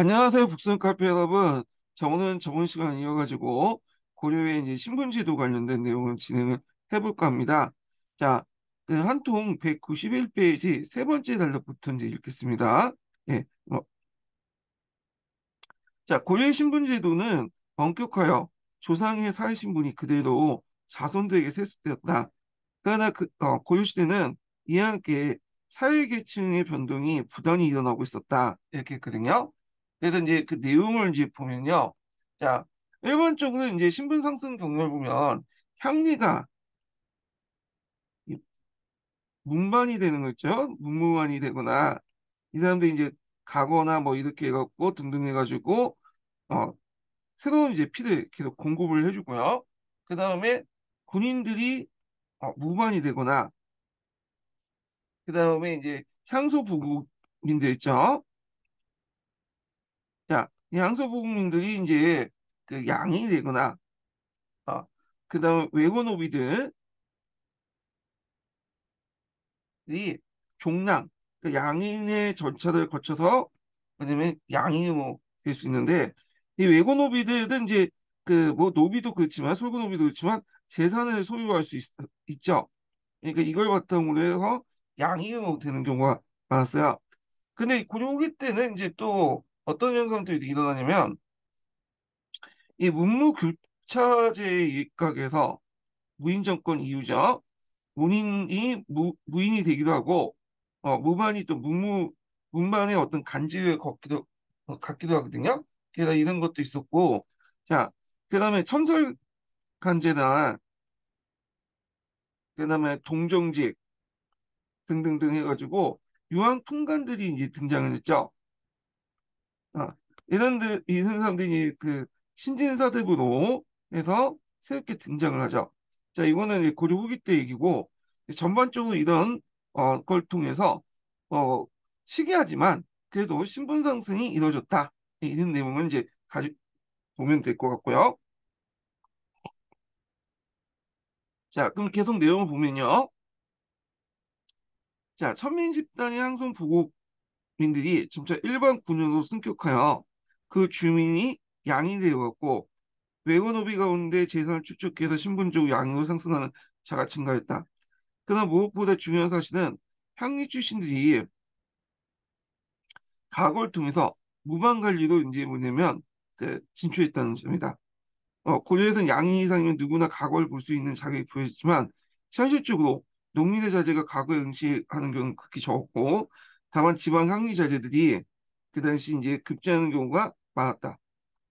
안녕하세요, 북슨 카페 여러분. 자, 오늘은 저번 시간 이어가지고 고려의 이제 신분제도 관련된 내용을 진행을 해볼까 합니다. 자, 그 한통 191페이지 세 번째 단락부터 이제 읽겠습니다. 예, 어. 자, 고려의 신분제도는 엄격하여 조상의 사회신분이 그대로 자손들에게 세습되었다. 그러나 그, 어, 고려시대는 이와 함께 사회계층의 변동이 부단히 일어나고 있었다. 이렇게 했거든요. 그래서 이제 그 내용을 이제 보면요. 자, 1번 쪽은 이제 신분 상승 경로를 보면 향리가 문반이 되는 거 있죠. 문무반이 되거나 이 사람들이 이제 가거나 뭐 이렇게 해갖고 등등 해가지고 어 새로운 이제 피를 계속 공급을 해주고요. 그 다음에 군인들이 어, 무반이 되거나 그 다음에 이제 향소 부국민들 있죠. 자, 양서부국민들이 이제 그 양이 되거나, 어, 그 다음 외고노비들이 종량그 양인의 절차를 거쳐서, 왜냐면 양이 뭐될 수 있는데, 이 외고노비들은 이제 그 뭐 노비도 그렇지만, 솔고노비도 그렇지만, 재산을 소유할 수 있, 있죠. 그러니까 이걸 바탕으로 해서 양이 되는 경우가 많았어요. 근데 고려기 그, 때는 이제 또 어떤 현상들이 일어나냐면 이 문무교차제의 일각에서 무인 정권 이후죠. 문인이 무, 무인이 되기도 하고 어, 무반이 또 문무 문반의 어떤 간지를 걷기도 어, 갖기도 하거든요. 게다가 이런 것도 있었고 자 그다음에 천설 간제나 그다음에 동정직 등등등 해가지고 유한 풍간들이 이제 등장을 했죠. 아, 이런들 이런 사람들이 그 신진사대부로 해서 새롭게 등장을 하죠. 자, 이거는 고려 후기 때 얘기고 전반적으로 이런 어, 걸 통해서 어, 시기하지만 그래도 신분 상승이 이루어졌다. 예, 이런 내용을 이제 가지 보면 될 것 같고요. 자, 그럼 계속 내용을 보면요. 자, 천민 집단이 항손 부곡 민들이 점차 일반 군으로 승격하여 그 주민이 양이 되어갔고 외고 노비 가운데 재산을 축적해서 신분적 양으로 상승하는 자가 증가했다. 그러나 무엇보다 중요한 사실은 향리 출신들이 가을 통해서 무방 관리로 이제 뭐냐면 그 진출했다는 점이다. 어, 고려에서는 양인 이상이면 누구나 가골을 볼 수 있는 자격이 부여했지만 현실적으로 농민의 자제가 가구 응시하는 경우는 극히 적었고 다만 지방 항리자재들이 그 당시 이제 급증하는 경우가 많았다.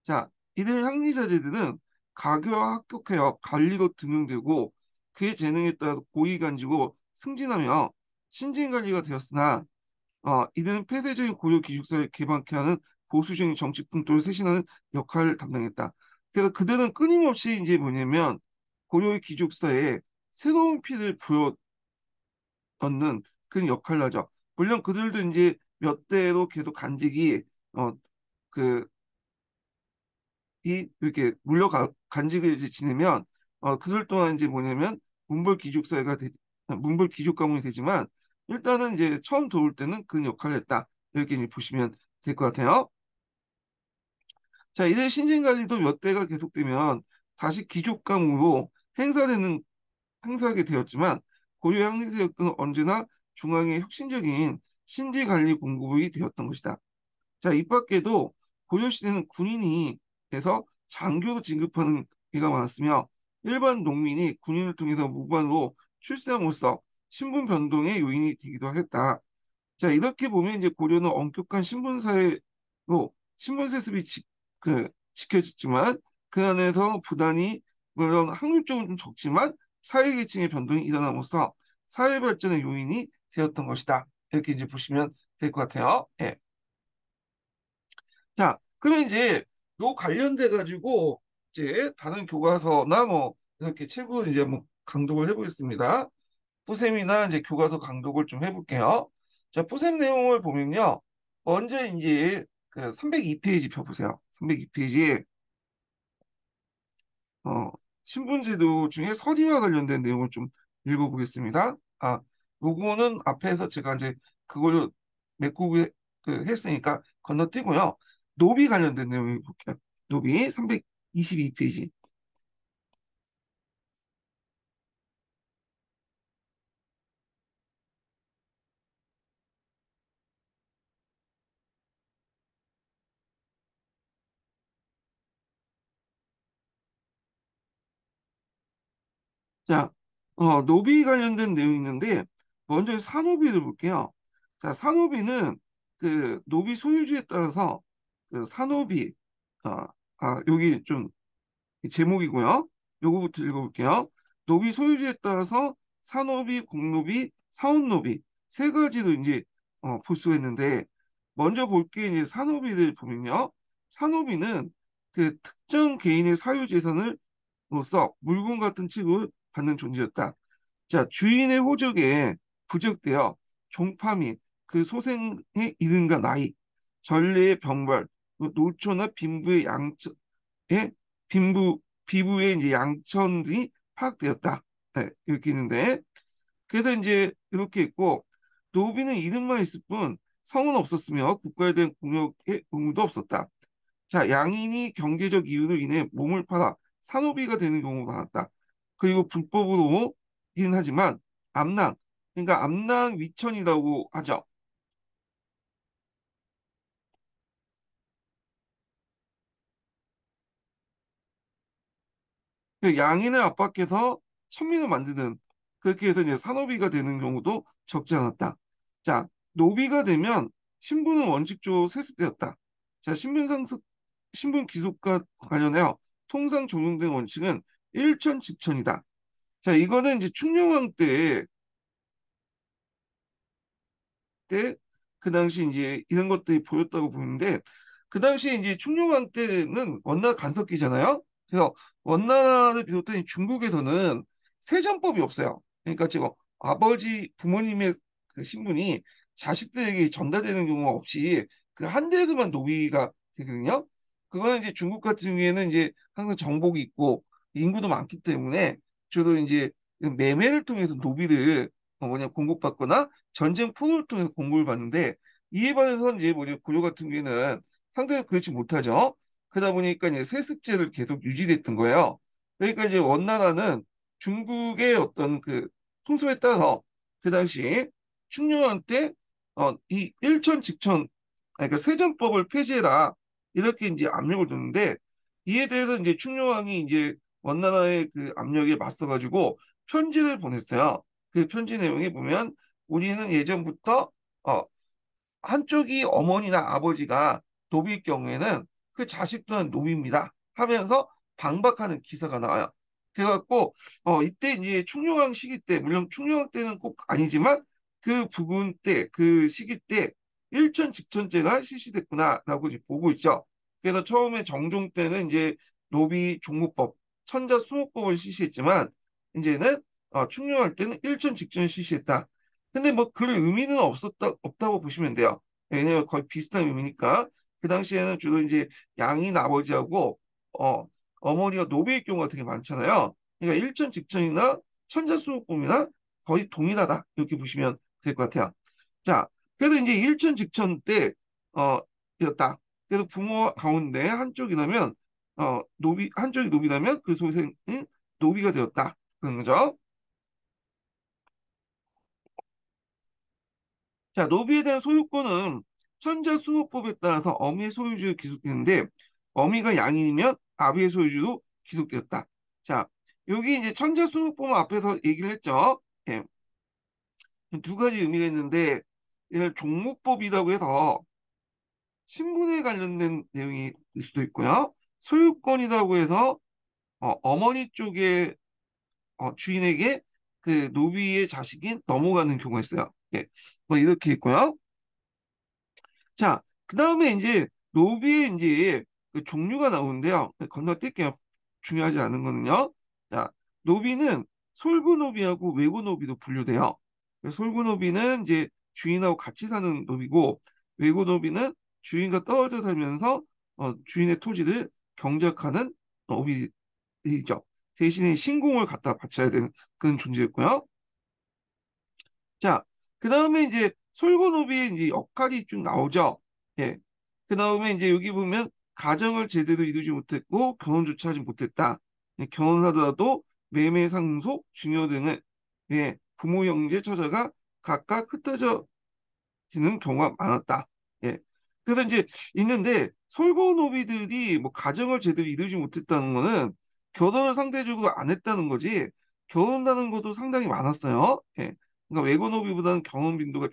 자, 이들 항리자재들은 가교와 합격하여 관리로 등용되고 그의 재능에 따라 고위간지고 승진하며 신진관리가 되었으나 어, 이들은 폐쇄적인 고려 기숙사를 개방케 하는 보수적인 정치 풍토를 쇄신하는 역할을 담당했다. 그래서 그들은 끊임없이 이제 뭐냐면 고려의 기숙사에 새로운 피를 부여 얻는 그런 역할을 하죠. 물론 그들도 이제 몇 대로 계속 간직이 어 그이 이렇게 물려가 간직을 이제 지내면 어 그들 동안 이제 뭐냐면 문벌 귀족 사회가 되, 문벌 귀족 가문이 되지만 일단은 이제 처음 도울 때는 그 역할을 했다 이렇게 보시면 될 것 같아요. 자 이들 신진 관리도 몇 대가 계속되면 다시 귀족 가문으로 행사되는 행사하게 되었지만 고려 향리세력은 언제나 중앙의 혁신적인 신지 관리 공급이 되었던 것이다. 자, 이 밖에도 고려시대는 군인이 돼서 장교로 진급하는 개가 많았으며 일반 농민이 군인을 통해서 무관으로 출세함으로써 신분 변동의 요인이 되기도 했다. 자, 이렇게 보면 이제 고려는 엄격한 신분사회로 신분세습이 지, 그, 지켜졌지만 그 안에서 부단히 물론 확률적으로 좀 적지만 사회계층의 변동이 일어남으로써 사회 발전의 요인이 되었던 것이다. 이렇게 이제 보시면 될 것 같아요. 예. 자, 그러면 이제 요 관련돼 가지고 이제 다른 교과서나 뭐 이렇게 책으 이제 뭐 강독을 해보겠습니다. 푸셈이나 이제 교과서 강독을 좀 해볼게요. 자, 푸셈 내용을 보면요. 먼저 이제 그 302페이지 펴보세요. 302페이지. 어, 신분제도 중에 서리와 관련된 내용을 좀 읽어보겠습니다. 아, 요거는 앞에서 제가 이제 그걸 메꾸고 그 했으니까 건너뛰고요. 노비 관련된 내용이 볼게요. 노비 322페이지. 자, 어, 노비 관련된 내용이 있는데 먼저 산호비를 볼게요. 자, 산호비는 그 노비 소유주에 따라서 그 산호비, 아, 어, 아 여기 좀 제목이고요. 요거부터 읽어볼게요. 노비 소유주에 따라서 산호비, 공노비, 사원노비 세가지로 이제 어, 볼 수가 있는데 먼저 볼게 이제 산호비를 보면요. 산호비는 그 특정 개인의 사유 재산을로써 물건 같은 취급을 받는 존재였다. 자, 주인의 호적에 부적되어 종파 및 그 소생의 이름과 나이, 전례의 병벌, 뭐 노초나 빈부의 양천의 빈부 비부의 이제 양천이 파악되었다. 네, 이렇게 있는데 그래서 이제 이렇게 있고 노비는 이름만 있을 뿐 성은 없었으며 국가에 대한 공력의 의무도 없었다. 자, 양인이 경제적 이유로 인해 몸을 팔아 산호비가 되는 경우가 많았다. 그리고 불법으로 긴 하지만 암낭 그러니까 암낭 위천이라고 하죠. 그 양인을 압박해서 천민을 만드는 그렇게 해서 이제 산업비가 되는 경우도 적지 않았다. 자, 노비가 되면 신분은 원칙적으로 세습되었다. 자, 신분 상습 신분 기속과 관련하여 통상 적용된 원칙은 일천 직천이다. 자, 이거는 이제 충룡왕 때 때그 당시 이제 이런 것들이 보였다고 보는데 그 당시 이제 충룡왕 때는 원나라 간섭기잖아요. 그래서 원나라를 비롯한 중국에서는 세전법이 없어요. 그러니까 지금 아버지 부모님의 그 신분이 자식들에게 전달되는 경우가 없이 그 한 대에서만 노비가 되거든요. 그거는 이제 중국 같은 경우에는 이제 항상 정복이 있고 인구도 많기 때문에 주로 이제 그 매매를 통해서 노비를 어, 뭐냐 공급받거나 전쟁 폭을 통해 공급을 받는데 이에 반해서 이제 뭐냐 고려 같은 경우에는 상당히 그렇지 못하죠. 그러다 보니까 이제 세습제를 계속 유지됐던 거예요. 그러니까 이제 원나라는 중국의 어떤 그 풍습에 따라서 그 당시 충룡한때 어, 이 일천 직천 그러니까 세전법을 폐지해라 이렇게 이제 압력을 줬는데 이에 대해서 이제 충룡왕이 이제 원나라의 그 압력에 맞서가지고 편지를 보냈어요. 그 편지 내용에 보면 우리는 예전부터 어, 한쪽이 어머니나 아버지가 노비일 경우에는 그 자식 또한 노비입니다 하면서 방박하는 기사가 나와요. 그래갖고 어, 이때 이제 충룡왕 시기 때 물론 충룡왕 때는 꼭 아니지만 그 부분 때 그 시기 때 일천 직천제가 실시됐구나라고 이제 보고 있죠. 그래서 처음에 정종 때는 이제 노비 종무법 천자 수호법을 실시했지만 이제는 어, 아, 충격할 때는 1점 직전에 실시했다. 근데 뭐 그럴 의미는 없었다, 없다고 보시면 돼요. 예, 왜냐면 거의 비슷한 의미니까. 그 당시에는 주로 이제 양인 아버지하고, 어, 어머니가 노비일 경우가 되게 많잖아요. 그러니까 1점 직전이나 천자수호꿈이나 거의 동일하다. 이렇게 보시면 될 것 같아요. 자, 그래서 이제 1점 직전 때, 어, 이었다. 그래서 부모 가운데 한쪽이라면, 어, 노비, 한쪽이 노비라면 그 소생은 노비가 되었다. 그런 거죠. 자, 노비에 대한 소유권은 천자 수호법에 따라서 어미의 소유주로 기속되는데 어미가 양인이면 아비의 소유주로 기속되었다. 자, 여기 이제 천자 수호법 앞에서 얘기를 했죠. 예. 두 가지 의미가 있는데 종목법이라고 해서 신분에 관련된 내용일 수도 있고요. 소유권이라고 해서 어, 머니 쪽의 어, 주인에게 그 노비의 자식이 넘어가는 경우가 있어요. 예, 뭐 이렇게 있고요. 자, 그 다음에 이제 노비의 이제 그 종류가 나오는데요. 건너뛸게요. 중요하지 않은 거는요. 자, 노비는 솔구노비하고외구노비도 분류돼요. 솔구노비는 이제 주인하고 같이 사는 노비고 외구노비는 주인과 떨어져 살면서 어, 주인의 토지를 경작하는 노비이죠. 대신에 신공을 갖다 바쳐야 되는 그런 존재였고요. 자, 그 다음에 이제 솔고노비의 이제 역할이 쭉 나오죠. 예. 그 다음에 이제 여기 보면 가정을 제대로 이루지 못했고 결혼조차 하지 못했다. 예. 결혼사더라도 매매 상속 증여 등을 예. 부모 형제 처자가 각각 흩어져 지는 경우가 많았다. 예. 그래서 이제 있는데 솔고노비들이 뭐 가정을 제대로 이루지 못했다는 거는 결혼을 상대적으로 안 했다는 거지 결혼한다는 것도 상당히 많았어요. 예. 그러니까 외고 노비보다는 경험 빈도가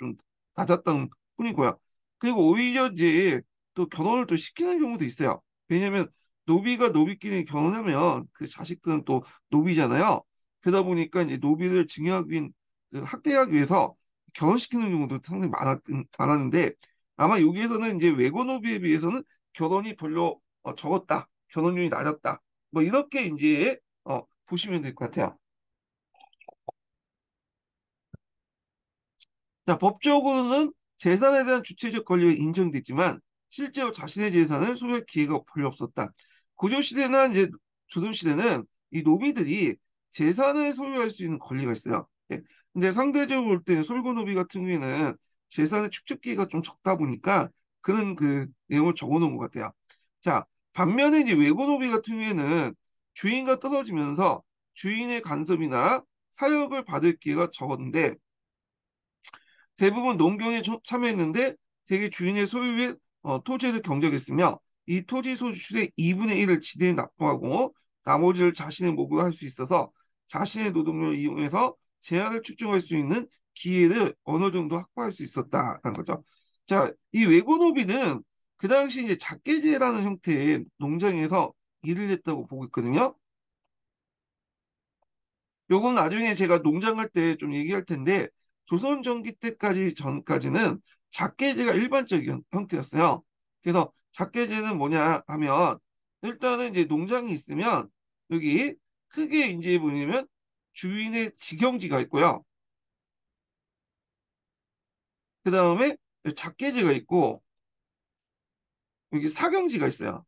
좀낮았던 뿐이고요. 그리고 오히려 이제 또 결혼을 또 시키는 경우도 있어요. 왜냐하면 노비가 노비끼리 결혼하면 그 자식들은 또 노비잖아요. 그러다 보니까 이제 노비를 증여하기 그 학대하기 위해서 결혼시키는 경우도 상당히 많았, 많았는데 아마 여기에서는 이제 외고 노비에 비해서는 결혼이 별로 어, 적었다, 결혼율이 낮았다, 뭐 이렇게 이제 어, 보시면 될 것 같아요. 자, 법적으로는 재산에 대한 주체적 권리가 인정됐지만 실제로 자신의 재산을 소유할 기회가 별로 없었다. 고조시대나 이제 조선시대는 이 노비들이 재산을 소유할 수 있는 권리가 있어요. 예. 근데 상대적으로 볼 때는 솔고노비 같은 경우에는 재산의 축적 기회가 좀 적다 보니까 그런 그 내용을 적어 놓은 것 같아요. 자, 반면에 이제 외고노비 같은 경우에는 주인과 떨어지면서 주인의 간섭이나 사역을 받을 기회가 적었는데 대부분 농경에 참여했는데 대개 주인의 소유의 어, 토지에서 경작했으며 이 토지 소유의 2분의 1을 지대에 납부하고 나머지를 자신의 목으로 할 수 있어서 자신의 노동력을 이용해서 제약을 축적할 수 있는 기회를 어느 정도 확보할 수 있었다는 거죠. 자, 이 외고노비는 그 당시 이제 작계제라는 형태의 농장에서 일을 했다고 보고 있거든요. 요건 나중에 제가 농장 갈 때 좀 얘기할 텐데 조선 전기 때까지 전까지는 작계제가 일반적인 형태였어요. 그래서 작계제는 뭐냐 하면 일단은 이제 농장이 있으면 여기 크게 이제 보면 주인의 직영지가 있고요. 그 다음에 작계제가 있고 여기 사경지가 있어요.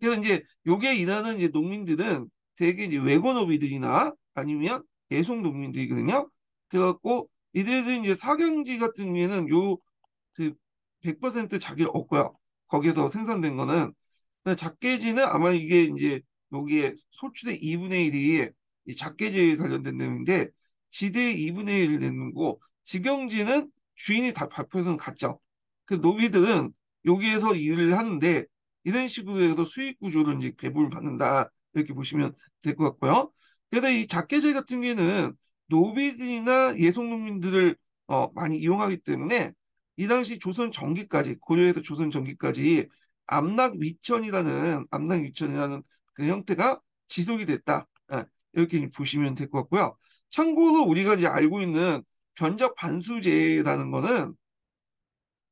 그래서 이제 요게 일하는 이제 농민들은 대개 이제 외건노비들이나 아니면 계속 농민들이거든요. 그래갖고 이들도 이제 사경지 같은 경우에는 요그100%자기없 얻고요. 거기에서 생산된 거는 작게지는 아마 이게 이제 여기에 소출의 2분의 1이 이 작게지에 관련된 내용인데 지대의 2분의 1 내는고 직영지는 주인이 다 발표해서는 같죠. 그 노비들은 여기에서 일을 하는데 이런 식으로 해서 수익 구조를 이제 배분을 받는다 이렇게 보시면 될 것 같고요. 게다가 이 작계제 같은 경우에는 노비들이나 예속농민들을 어, 많이 이용하기 때문에 이 당시 조선 전기까지 고려에서 조선 전기까지 암낙 위천이라는 암낙 위천이라는 그 형태가 지속이 됐다 예, 이렇게 보시면 될 것 같고요. 참고로 우리가 이제 알고 있는 변적 반수제라는 거는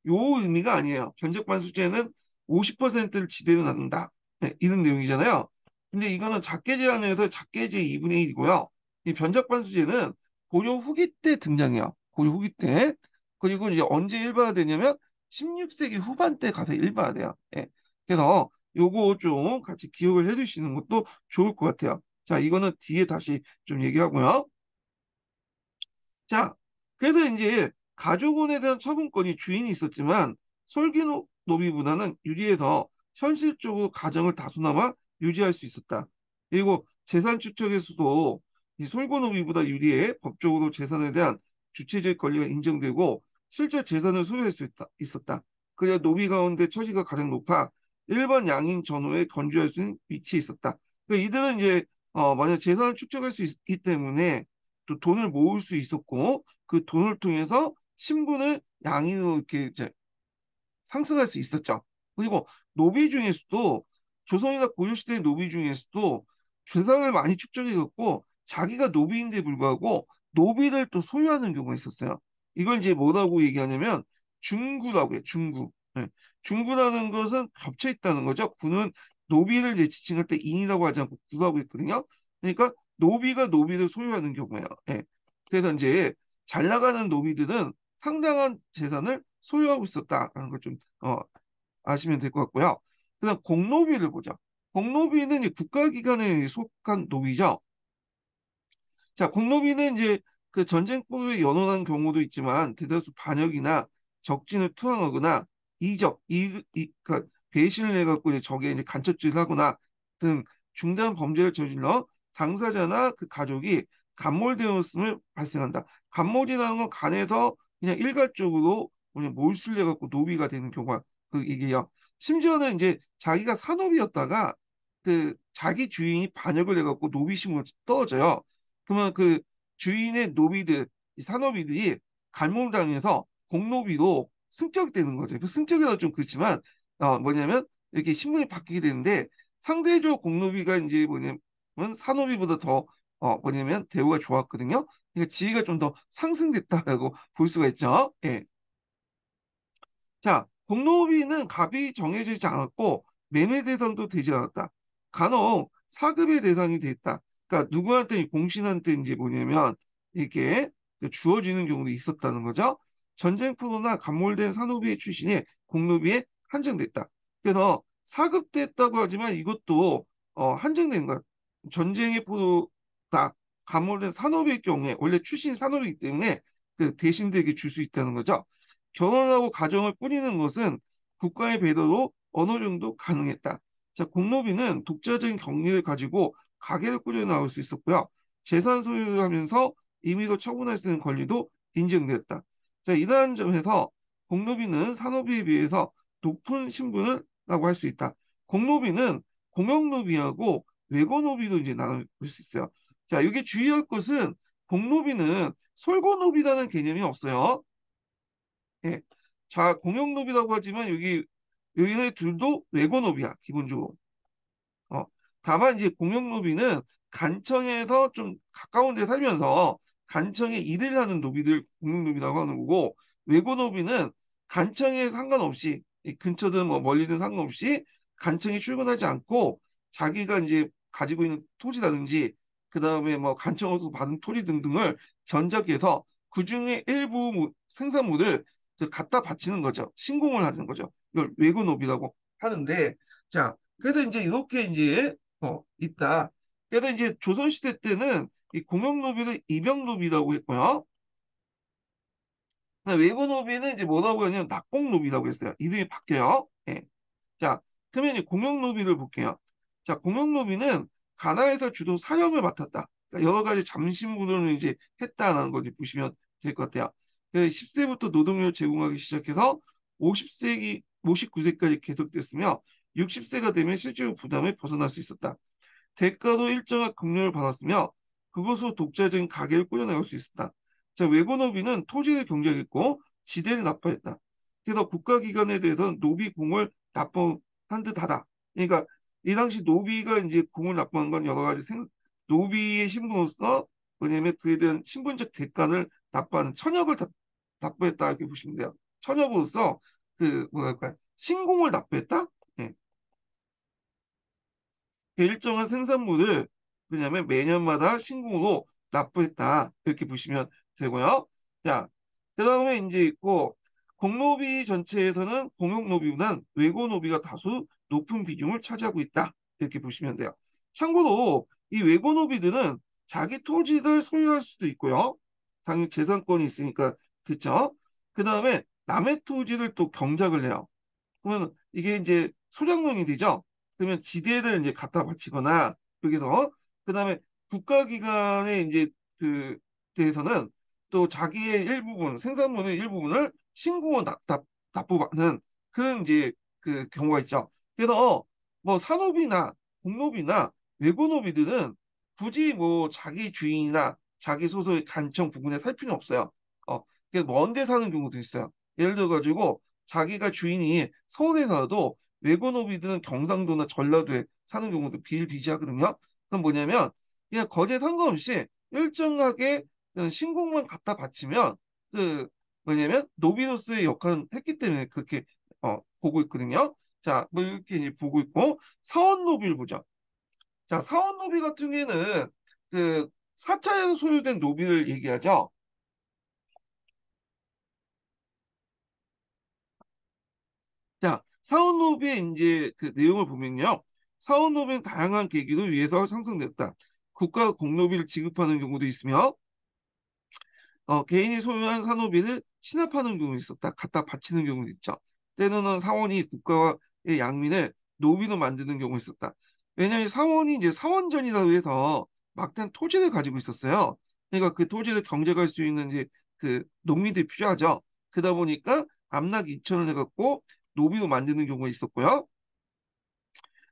요 의미가 아니에요. 변적 반수제는 50%를 지대로 낳는다 예, 이런 내용이잖아요. 근데 이거는 작게 제안에서 작게 제2분의 1이고요. 이 변작반수제는 고려 후기 때 등장해요. 고려 후기 때. 그리고 이제 언제 일반화되냐면 16세기 후반 때 가서 일반화돼요. 예. 그래서 요거 좀 같이 기억을 해주시는 것도 좋을 것 같아요. 자, 이거는 뒤에 다시 좀 얘기하고요. 자, 그래서 이제 가족원에 대한 처분권이 주인이 있었지만 솔기 노비보다는 유리해서 현실적으로 가정을 다수나마 유지할 수 있었다. 그리고 재산 추척에서도 이 솔고노비보다 유리해 법적으로 재산에 대한 주체적 권리가 인정되고 실제 재산을 소유할 수 있다, 있었다. 그래야 노비 가운데 처지가 가장 높아 일반 양인 전후에 건조할 수 있는 위치에 있었다. 그러니까 이들은 이제 어, 만약 재산을 축적할 수 있기 때문에 또 돈을 모을 수 있었고 그 돈을 통해서 신분을 양인으로 이렇게 이제 상승할 수 있었죠. 그리고 노비 중에서도 조선이나 고려시대의 노비 중에서도 재산을 많이 축적해갖고 자기가 노비인데 불구하고 노비를 또 소유하는 경우가 있었어요. 이걸 이제 뭐라고 얘기하냐면 중구라고 해요. 중구. 네. 중구라는 것은 겹쳐 있다는 거죠. 구는 노비를 이제 지칭할 때 인이라고 하지 않고 구라고 했거든요. 그러니까 노비가 노비를 소유하는 경우예요. 네. 그래서 이제 잘 나가는 노비들은 상당한 재산을 소유하고 있었다라는 걸 좀 어, 아시면 될 것 같고요. 그다음 공노비를 보자. 공노비는 국가기관에 속한 노비죠. 자, 공노비는 이제 그 전쟁꾼에 연원한 경우도 있지만 대다수 반역이나 적진을 투항하거나 이적, 이, 이 그러니까 배신을 해갖고 이제 적에 이제 간첩질하거나 등 중대한 범죄를 저질러 당사자나 그 가족이 간몰되었음을 발생한다. 간몰이라는 건 간에서 그냥 일괄적으로 그냥 몰수를 해갖고 노비가 되는 경우가 그 얘기예요. 심지어는 이제 자기가 산업이었다가 그 자기 주인이 반역을 해갖고 노비심으로 떨어져요. 그러면 그 주인의 노비들, 산업이들이 갈몸당해서 공노비로 승격이 되는 거죠. 그 승격이라 좀 그렇지만 어, 뭐냐면 이렇게 신분이 바뀌게 되는데 상대적 공노비가 이제 뭐냐면 산업이보다더 어, 뭐냐면 대우가 좋았거든요. 그러니까 지위가 좀 더 상승됐다라고 볼 수가 있죠. 예. 자, 공로비는 갑이 정해지지 않았고 매매 대상도 되지 않았다. 간혹 사급의 대상이 됐다. 그러니까 누구한테 공신한테 이제 뭐냐면 이게 그 주어지는 경우도 있었다는 거죠. 전쟁 포로나 감몰된 산후비의 출신이 공로비에 한정됐다. 그래서 사급됐다고 하지만 이것도 어, 한정된 것. 전쟁의 포로다 감몰된 산업의 경우에 원래 출신 산업이기 때문에 그 대신되게 줄 수 있다는 거죠. 결혼하고 가정을 꾸리는 것은 국가의 배도로 어느 정도 가능했다. 자, 공노비는 독자적인 경리를 가지고 가게를 꾸려나올 수 있었고요. 재산 소유를 하면서 임의로 처분할 수 있는 권리도 인정되었다 자, 이러한 점에서 공노비는 산업에 비해서 높은 신분을 라고 할 수 있다. 공노비는 공영노비하고 외고노비도 이제 나눌 수 있어요. 자, 여기 주의할 것은 공노비는 솔고노비라는 개념이 없어요. 예. 자, 공용노비라고 하지만 여기, 여기는 둘도 외고노비야, 기본적으로. 어, 다만 이제 공용노비는 간청에서 좀 가까운 데 살면서 간청에 일을 하는 노비들 공용노비라고 하는 거고, 외고노비는 간청에 상관없이, 근처든 뭐 멀리든 상관없이 간청에 출근하지 않고 자기가 이제 가지고 있는 토지라든지 그 다음에 뭐 간청으로서 받은 토지 등등을 견적해서 그 중에 일부 생산물을 갖다 바치는 거죠. 신공을 하는 거죠. 이걸 외근업이라고 하는데 자 그래서 이제 이렇게 이제 어, 있다. 그래서 이제 조선시대 때는 이공용노비를 입양노비라고 했고요. 외고노비는 이제 뭐라고 하냐면 낙공노비라고 했어요. 이름이 바뀌어요. 예. 자, 그러면 이제 공용노비를 볼게요. 자, 공용노비는 가나에서 주도 사형을 맡았다. 그러니까 여러 가지 잠심구를 이제 했다는 거지 보시면 될 것 같아요. 10세부터 그 노동력을 제공하기 시작해서 50세기 59세까지 계속됐으며 60세가 되면 실질로 부담을 벗어날 수 있었다. 대가도 일정한 급료를 받았으며 그것으로 독자적인 가게를 꾸려나갈 수 있었다. 자, 외고노비는 토지를 경작했고 지대를 납부했다. 그래서 국가기관에 대해서는 노비 공을 납부한 듯하다. 그러니까 이 당시 노비가 이제 공을 납부한 건 여러 가지 생, 노비의 신분으로서 왜냐면 그에 대한 신분적 대가를 납부하는 천역을 납부했다 이렇게 보시면 돼요. 천여부로서 그 뭐랄까 신공을 납부했다. 예. 그 일정한 생산물을 왜냐면 매년마다 신공으로 납부했다 이렇게 보시면 되고요. 자, 그다음에 이제 있고 공노비 전체에서는 공용노비보단 외고노비가 다소 높은 비중을 차지하고 있다 이렇게 보시면 돼요. 참고로 이 외고노비들은 자기 토지를 소유할 수도 있고요. 당연히 재산권이 있으니까 그렇죠? 그 다음에 남의 토지를 또 경작을 해요. 그러면 이게 이제 소량농이 되죠. 그러면 지대를 이제 갖다 바치거나 여기서 그 다음에 국가기관에 이제 그 대해서는 또 자기의 일부분 생산물의 일부분을 신고 납, 납, 납부받는 그런 이제 그 경우가 있죠. 그래서 뭐 산업이나 공업이나 외고노비들은 굳이 뭐 자기 주인이나 자기 소속의 간청 부근에 살 필요는 없어요. 먼데 사는 경우도 있어요. 예를 들어가지고 자기가 주인이 서울에 살아도 외고노비들은 경상도나 전라도에 사는 경우도 비일비재하거든요. 그럼 뭐냐면 그냥 거제 상관없이 일정하게 신공만 갖다 바치면 그 뭐냐면 노비노스의 역할은 했기 때문에 그렇게 어, 보고 있거든요. 자, 뭐 이렇게 이제 보고 있고 사원노비를 보죠. 자, 사원노비 같은 경우에는 그사차에서 소유된 노비를 얘기하죠. 자, 사원노비의 이제 그 내용을 보면요. 사원노비는 다양한 계기로 위해서 형성됐다. 국가 공노비를 지급하는 경우도 있으며 어, 개인이 소유한 사노비를 신납하는 경우도 있었다. 갖다 바치는 경우도 있죠. 때로는 사원이 국가의 양민을 노비로 만드는 경우가 있었다. 왜냐하면 사원이 이제 사원전이라고 해서 막대한 토지를 가지고 있었어요. 그러니까 그 토지를 경쟁할 수 있는 이제 그 농민들이 필요하죠. 그러다 보니까 암락 2천원해 갖고 노비로 만드는 경우가 있었고요.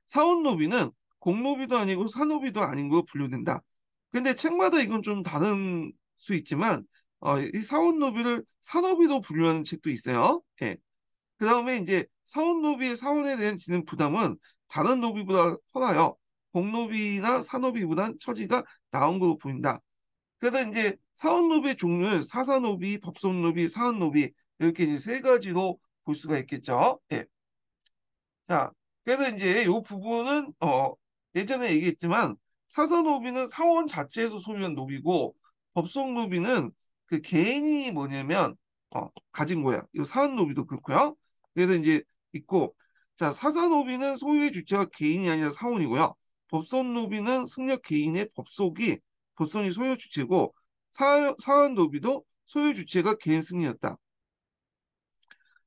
사원노비는 공노비도 아니고 사노비도 아닌 걸로 분류된다. 근데 책마다 이건 좀 다른 수 있지만 어, 이 사원노비를 산업비로 분류하는 책도 있어요. 예. 그 다음에 이제 사원노비의 사원에 대한 지는 부담은 다른 노비보다 커나요. 공노비나 산노비보단 처지가 나은 걸로 보인다. 그래서 이제 사원노비의 종류는 사사노비, 법선노비, 사원노비 이렇게 이제 세 가지로 볼 수가 있겠죠. 예. 자, 그래서 이제 이 부분은 어, 예전에 얘기했지만 사사노비는 사원 자체에서 소유한 노비고 법속노비는 그 개인이 뭐냐면 어, 가진 거야. 이 사원노비도 그렇고요. 그래서 이제 있고 자 사사노비는 소유의 주체가 개인이 아니라 사원이고요. 법선노비는 승려 개인의 법속이 법손이 소유 주체고 사, 사원노비도 소유 주체가 개인 승리였다.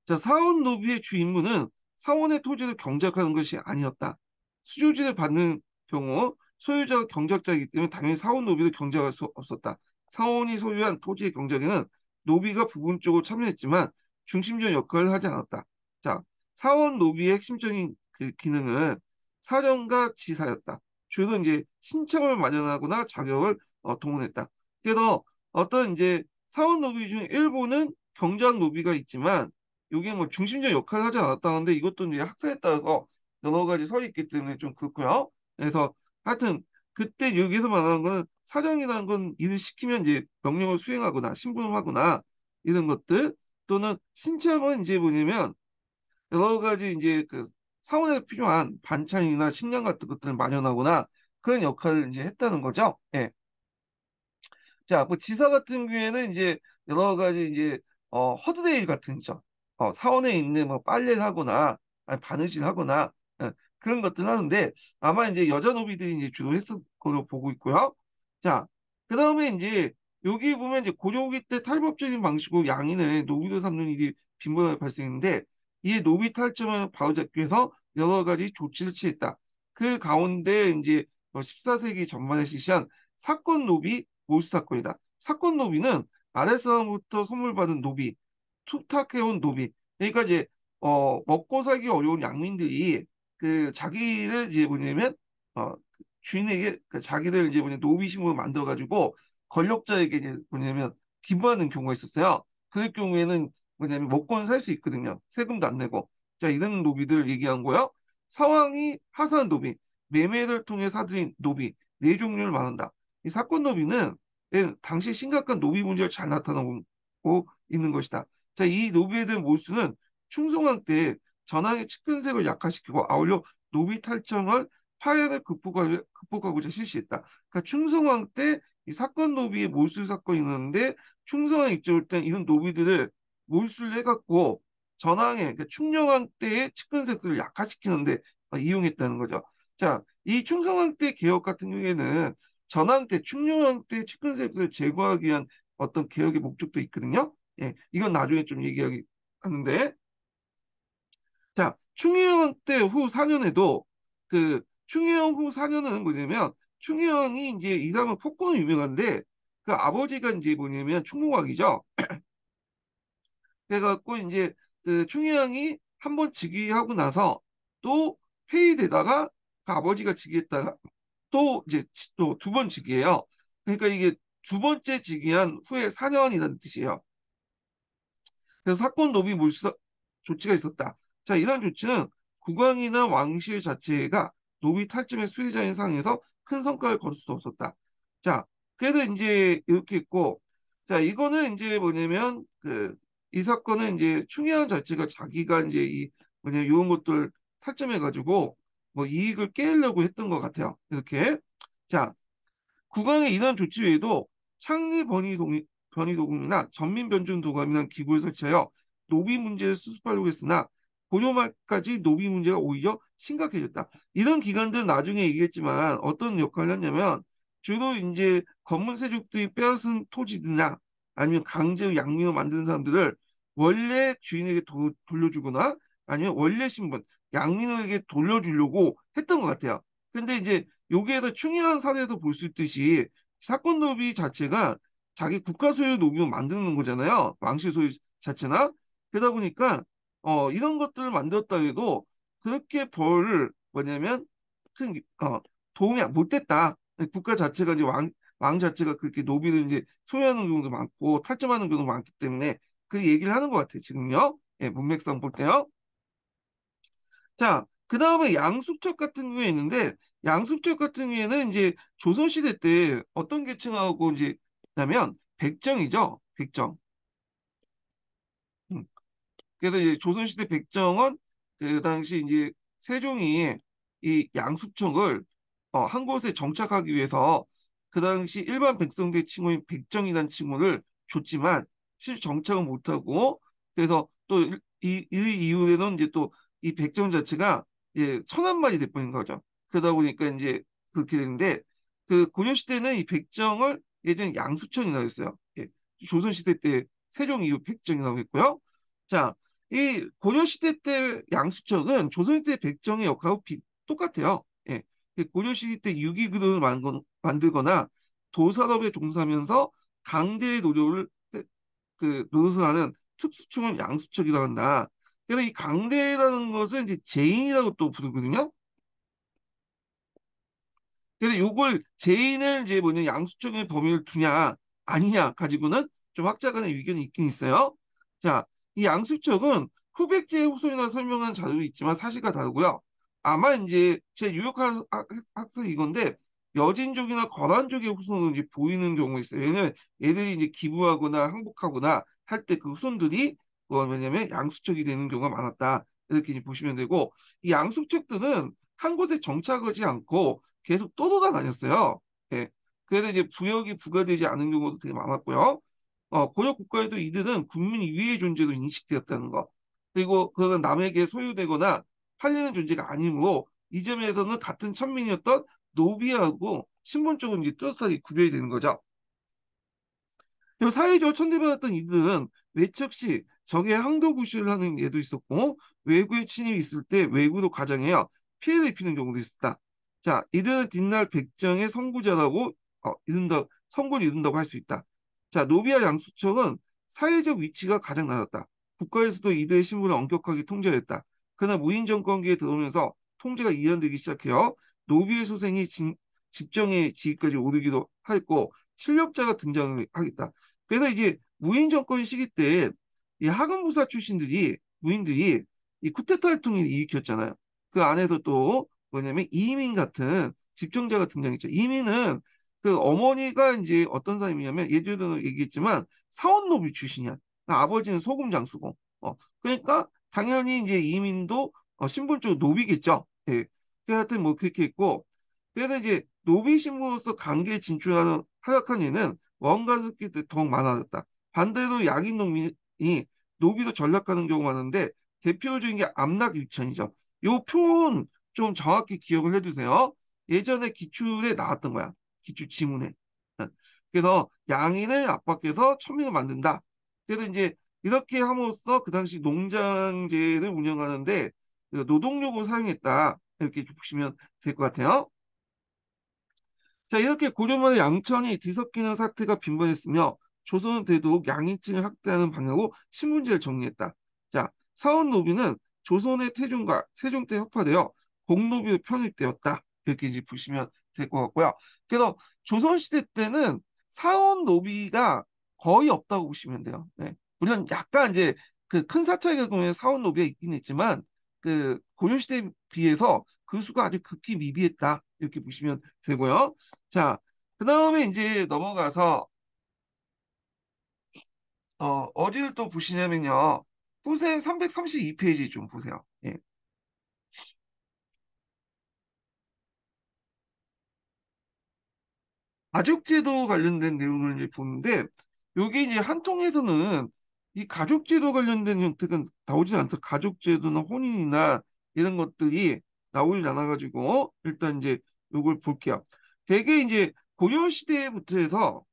자, 사원 노비의 주임무는 사원의 토지를 경작하는 것이 아니었다. 수조지를 받는 경우 소유자가 경작자이기 때문에 당연히 사원 노비를 경작할 수 없었다. 사원이 소유한 토지의 경작에는 노비가 부분적으로 참여했지만 중심적 역할을 하지 않았다. 자, 사원 노비의 핵심적인 그 기능은 사령과 지사였다. 주로 이제 신청을 마련하거나 자격을 어, 동원했다. 그래서 어떤 이제 사원 노비 중 일부는 경작 노비가 있지만 이게 뭐 중심적 역할을 하지 않았다는데 이것도 이제 학사에 따라서 여러 가지 설이 있기 때문에 좀 그렇고요. 그래서 하여튼 그때 여기서 말하는 거는 사정이라는 건 일을 시키면 이제 명령을 수행하거나 신분름하거나 이런 것들 또는 신청은 이제 뭐냐면 여러 가지 이제 그 사원에 필요한 반찬이나 식량 같은 것들을 마련하거나 그런 역할을 이제 했다는 거죠. 예. 자, 뭐 지사 같은 경우에는 이제 여러 가지 이제 어 허드레일 같은 거 어, 사원에 있는 뭐 빨래를 하거나 아니, 바느질 하거나 어, 그런 것들 하는데 아마 이제 여자 노비들이 이제 주로 했을 거로 보고 있고요. 자, 그 다음에 이제 여기 보면 이제 고려기 때 탈법적인 방식으로 양인을 노비로 삼는 일이 빈번하게 발생했는데 이 노비 탈점을 바로잡기 위해서 여러 가지 조치를 취했다. 그 가운데 이제 14세기 뭐 전반에 실시한 사건 노비 몰수 사건이다. 사건 노비는 아랫사람부터 선물받은 노비, 투탁해온 노비. 그러니까 이제 어 먹고 살기 어려운 양민들이 그 자기를 이제 뭐냐면 어 그 주인에게 그 자기를 이제 뭐냐 노비 신분을 만들어 가지고 권력자에게 이제 뭐냐면 기부하는 경우가 있었어요. 그럴 경우에는 뭐냐면 먹고는 살 수 있거든요. 세금도 안 내고. 자 이런 노비들 얘기한 거요. 상황이 하산 노비, 매매를 통해 사들인 노비 네 종류를 말한다. 이 사건 노비는 당시 심각한 노비 문제를 잘나타나고 있는 것이다. 자, 이 노비에 대한 몰수는 충성왕 때 전왕의 측근색을 약화시키고 아울려 노비 탈청을 파연을 극복하, 극복하고자 실시했다. 그러니까 충성왕 때 이 사건 노비의 몰수 사건이 있는데 충성왕 입장일 땐 이런 노비들을 몰수를 해갖고 전왕의 그러니까 충령왕 때의 측근색들을 약화시키는데 아, 이용했다는 거죠. 자, 이 충성왕 때 개혁 같은 경우에는 전왕 때, 충령왕 때 측근색들을 제거하기 위한 어떤 개혁의 목적도 있거든요. 예, 이건 나중에 좀 얘기하기 하는데 자충의원때후 4년에도 그충의원후 4년은 뭐냐면 충의원이 이제 이 사람은 폭군은 유명한데 그 아버지가 이제 뭐냐면 충무왕이죠. 그래갖고 이제 그충의원이한 번 즉위하고 나서 또 폐위되다가 그 아버지가 즉위했다가 또 이제 또 두 번 즉위해요. 그러니까 이게 두 번째 즉위한 후에 4년이라는 뜻이에요. 그래서 사건 노비 몰수 조치가 있었다. 자, 이러한 조치는 국왕이나 왕실 자체가 노비 탈점의 수혜자인 상황에서 큰 성과를 거둘 수 없었다. 자, 그래서 이제 이렇게 있고, 자, 이거는 이제 뭐냐면, 그, 이 사건은 이제 충해한 자체가 자기가 이제 이, 뭐냐면 이런 것들 탈점해가지고 뭐 이익을 깨려고 했던 것 같아요. 이렇게. 자, 국왕의 이런 조치 외에도 창리 번위 변이 도금이나 전민 변증 도감이라는 기구를 설치하여 노비 문제를 수습하려고 했으나 고려 말까지 노비 문제가 오히려 심각해졌다. 이런 기관들은 나중에 얘기했지만 어떤 역할을 했냐면 주로 이제 검문 세족들이 빼앗은 토지들이나 아니면 강제로 양민을 만드는 사람들을 원래 주인에게 도, 돌려주거나 아니면 원래 신분 양민호에게 돌려주려고 했던 것 같아요. 근데 이제 여기에서 충이한 사례도 볼 수 있듯이 사건 노비 자체가 자기 국가 소유 농비을 만드는 거잖아요. 왕실 소유 자체나. 그러다 보니까 어, 이런 것들을 만들었다 해도 그렇게 벌 뭐냐면 큰 어, 도움이 못 됐다. 국가 자체가 이제 왕, 왕 자체가 그렇게 노비를 이제 소유하는 경우도 많고 탈점하는 경우도 많기 때문에 그 얘기를 하는 것 같아요. 지금요. 예, 문맥상 볼 때요. 자, 그 다음에 양숙척 같은 경우에 있는데 양숙척 같은 경우에는 이제 조선시대 때 어떤 계층하고 이제 그다음면 백정이죠. 백정. 음. 그래서 이제 조선시대 백정은 그 당시 이제 세종이 이 양수청을 어, 한 곳에 정착하기 위해서 그 당시 일반 백성들의 친구인 백정이라는 친구를 줬지만 실정착을 못하고 그래서 또 이 이 이후에는 이제 또 이 백정 자체가 이제 천안만이 돼버린 거죠. 그러다 보니까 이제 그렇게 되는데 그 고려시대는 이 백정을 예전에 양수천이라고 했어요. 예. 조선시대 때 세종 이후 백정이라고 했고요. 자, 이 고려시대 때 양수천은 조선시대 백정의 역할하고 비, 똑같아요. 예. 그 고려시대 때 유기그릇을 만들거나 만도사업에 종사하면서 강제의 노력을 그 노릇을 하는 특수층은 양수척이라고 한다. 그래서 이 강대라는 것은 이제 제인이라고 또 부르거든요. 그래서 요걸 제인을 이제 뭐냐 양수적의 범위를 두냐 아니냐 가지고는 좀 학자간의 의견이 있긴 있어요. 자, 이 양수적은 후백제의 후손이나 설명한 자료도 있지만 사실과 다르고요. 아마 이제 제 유력한 학설이 이건데 여진족이나 거란족의 후손으로 이제 보이는 경우가 있어요. 왜냐면 애들이 이제 기부하거나 항복하거나 할 때 그 후손들이 뭐 뭐냐면 양수적이 되는 경우가 많았다. 이렇게 보시면 되고 이 양수적들은 한 곳에 정착하지 않고 계속 떠돌아 다녔어요. 예. 그래서 이제 부역이 부과되지 않은 경우도 되게 많았고요. 어, 고역 국가에도 이들은 국민 이외의 존재로 인식되었다는 것. 그리고 그건 남에게 소유되거나 팔리는 존재가 아니므로 이 점에서는 같은 천민이었던 노비하고 신분적으로 이제 뚜렷하게 구별이 되는 거죠. 그리고 사회적으로 천대받았던 이들은 외척 시 적의 항도 구실을 하는 예도 있었고 외국에 침입이 있을 때외국으로 가정해요. 피해를 입히는 경우도 있었다. 자, 이들은 뒷날 백정의 선구자라고 어, 이른다, 선고를 이룬다고 할 수 있다. 자, 노비아 양수청은 사회적 위치가 가장 낮았다. 국가에서도 이들의 신분을 엄격하게 통제했다. 그러나 무인 정권기에 들어오면서 통제가 이연되기 시작해요. 노비의 소생이 진, 집정의 지위까지 오르기도 했고 실력자가 등장하겠다. 그래서 이제 무인 정권 시기 때이 하금부사 출신들이 무인들이 이쿠테타 활동을 일으켰잖아요. 그 안에서 또 뭐냐면 이민 같은 집중자가 등장했죠. 이민은 그 어머니가 이제 어떤 사람이냐면 예전에도 얘기했지만 사원노비 출신이야. 그러니까 아버지는 소금 장수고. 어 그러니까 당연히 이제 이민도 어, 신분적 노비겠죠. 예. 그 하여튼 뭐 그렇게 했고 그래서 이제 노비 신분으로서 강계 진출하는 하락한 이는 원가습기 때 더욱 많아졌다. 반대로 양인 농민이 노비로 전락하는 경우가 많은데 대표적인 게 암락 유천이죠. 요 표현 좀 정확히 기억을 해두세요. 예전에 기출에 나왔던 거야. 기출 지문에. 그래서 양인을 압박해서 천민을 만든다. 그래서 이제 이렇게 함으로써 그 당시 농장제를 운영하는데 노동력을 사용했다. 이렇게 보시면 될 것 같아요. 자 이렇게 고려만의 양천이 뒤섞이는 사태가 빈번했으며 조선은 되도록 양인증을 확대하는 방향으로 신문제를 정리했다. 자 사원 노비는 조선의 태종과 세종 때협파되어 공노비로 편입되었다. 이렇게 이제 보시면 될 것 같고요. 그래서 조선시대 때는 사원 노비가 거의 없다고 보시면 돼요. 네. 물론 약간 이제 그 큰 사찰 경우에 사원 노비가 있긴 했지만 그 고려시대에 비해서 그 수가 아주 극히 미비했다. 이렇게 보시면 되고요. 자, 그 다음에 이제 넘어가서 어, 어디를 또 보시냐면요. 보세요. 332페이지 좀 보세요. 예. 가족제도 관련된 내용을 이제 보는데 여기 이제 한통에서는 이 가족제도 관련된 형태는 나오지 않다. 가족제도나 혼인이나 이런 것들이 나오질 않아가지고 일단 이제 이걸 볼게요. 대개 이제 고려시대부터 해서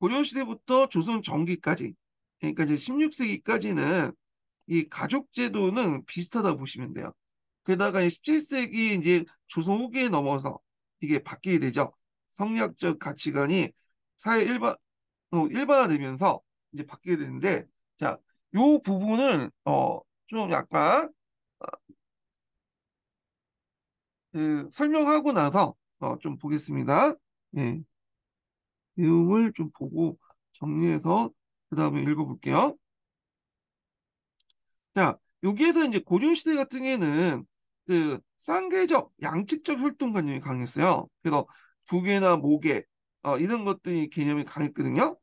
고려시대부터 조선 전기까지 그러니까 이제 16세기까지는 이 가족 제도는 비슷하다 보시면 돼요. 게다가 17세기 이제 조선 후기에 넘어서 이게 바뀌게 되죠. 성리학적 가치관이 사회 일반 어, 일반화되면서 이제 바뀌게 되는데 자, 요 부분을 어좀 약간 어, 그 설명하고 나서 어, 좀 보겠습니다. 예. 내용을 좀 보고 정리해서 그 다음에 읽어볼게요. 자, 여기에서 이제 고려시대 같은 경우에는 그 쌍계적, 양측적 혈통 관념이 강했어요. 그래서 부계나 모계 어, 이런 것들이 개념이 강했거든요.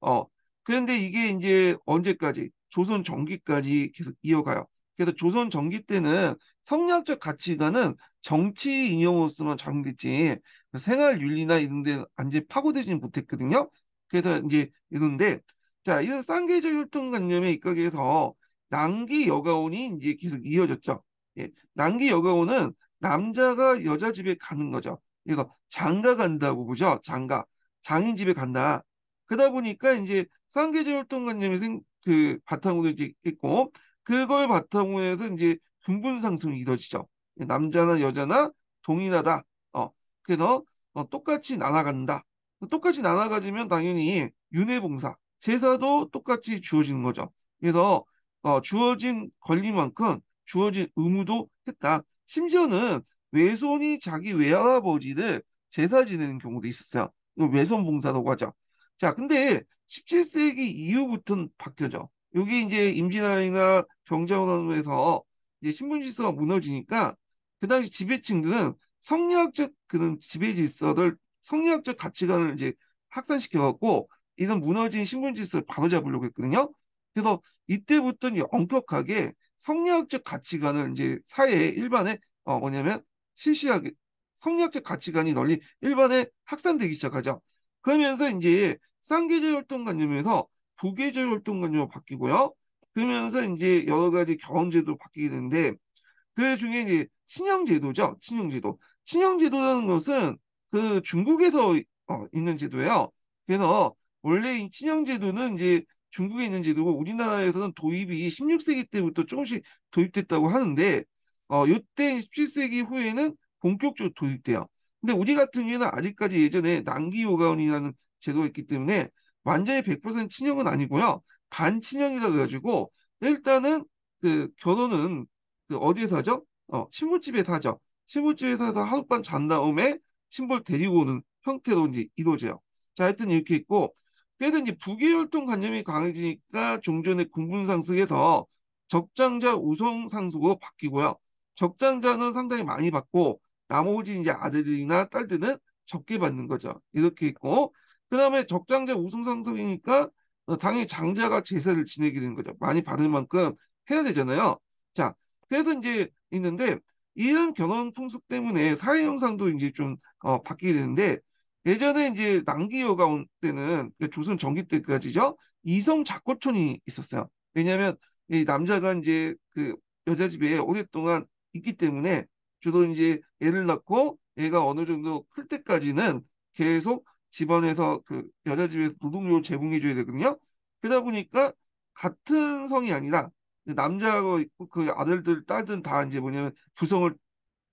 어, 그런데 이게 이제 언제까지 조선 전기까지 계속 이어가요. 그래서 조선 전기 때는 성량적 가치관은 정치 인형으로서만 작용됐지 생활 윤리나 이런 데 이제 파고들지 못했거든요. 그래서 이제 이런데 자 이런 쌍계절 혈통관념에 입각에서 남기 여가혼이 이제 계속 이어졌죠. 예, 남기 여가혼은 남자가 여자 집에 가는 거죠. 이거 장가 간다고 보죠. 장가 장인 집에 간다. 그러다 보니까 이제 쌍계절 혈통관념이 생, 그 바탕으로 이제 있고 그걸 바탕으로 해서 이제 분분 상승이 이뤄지죠. 남자나 여자나 동일하다. 그래서 어, 똑같이 나눠간다. 똑같이 나눠가지면 당연히 윤회봉사, 제사도 똑같이 주어지는 거죠. 그래서 어, 주어진 권리만큼 주어진 의무도 했다. 심지어는 외손이 자기 외할아버지를 제사 지내는 경우도 있었어요. 외손 봉사라고 하죠. 자, 근데 17세기 이후부터는 바뀌어져. 여기 이제 임진왜이나병자호란해서 이제 신분 지서가 무너지니까 그 당시 지배층들은 성리학적 그는 지배 질서들 성리학적 가치관을 이제 확산시켜 갖고 이런 무너진 신분 질서를 바로잡으려고 했거든요. 그래서 이때부터는 엄격하게 성리학적 가치관을 이제 사회 일반에 어 뭐냐면 실시하게 성리학적 가치관이 널리 일반에 확산되기 시작하죠. 그러면서 이제 쌍계절 활동관념에서 부계절 활동관념으로 바뀌고요. 그러면서 이제 여러 가지 경험제도 바뀌게 되는데 그 중에 이제 친형제도죠. 친형제도. 친형제도라는 것은 그 중국에서 어, 있는 제도예요. 그래서 원래 이 친형제도는 이제 중국에 있는 제도고 우리나라에서는 도입이 16세기 때부터 조금씩 도입됐다고 하는데 어 요때 17세기 후에는 본격적으로 도입돼요. 근데 우리 같은 경우에는 아직까지 예전에 난기요가원이라는 제도가 있기 때문에 완전히 100% 친형은 아니고요. 반친형이라 그래가지고 일단은 그 결혼은 그 어디에서 하죠? 어, 신부집에서 하죠. 신부집에서 해서 하룻밤 잔 다음에 신부를 데리고 오는 형태로 이제 이루어져요. 자, 하여튼 이렇게 있고, 그래서 이제 부계혈통 관념이 강해지니까 종전의 군분상승에서 적장자 우성 상속으로 바뀌고요. 적장자는 상당히 많이 받고, 나머지 이제 아들이나 딸들은 적게 받는 거죠. 이렇게 있고, 그 다음에 적장자 우성 상속이니까 어, 당연히 장자가 제사를 지내게 되는 거죠. 많이 받을 만큼 해야 되잖아요. 자, 그래서 이제 있는데 이런 결혼 풍습 때문에 사회 형상도 이제 좀 어, 바뀌게 되는데 예전에 이제 남기여가 온 때는 그 조선 전기 때까지죠 이성 작고촌이 있었어요. 왜냐하면 이 남자가 이제 그 여자 집에 오랫동안 있기 때문에 주로 이제 애를 낳고 애가 어느 정도 클 때까지는 계속 집안에서 그 여자 집에서 노동력을 제공해줘야 되거든요. 그러다 보니까 같은 성이 아니라 남자하고 그 아들들 딸들은 다 이제 뭐냐면 부성을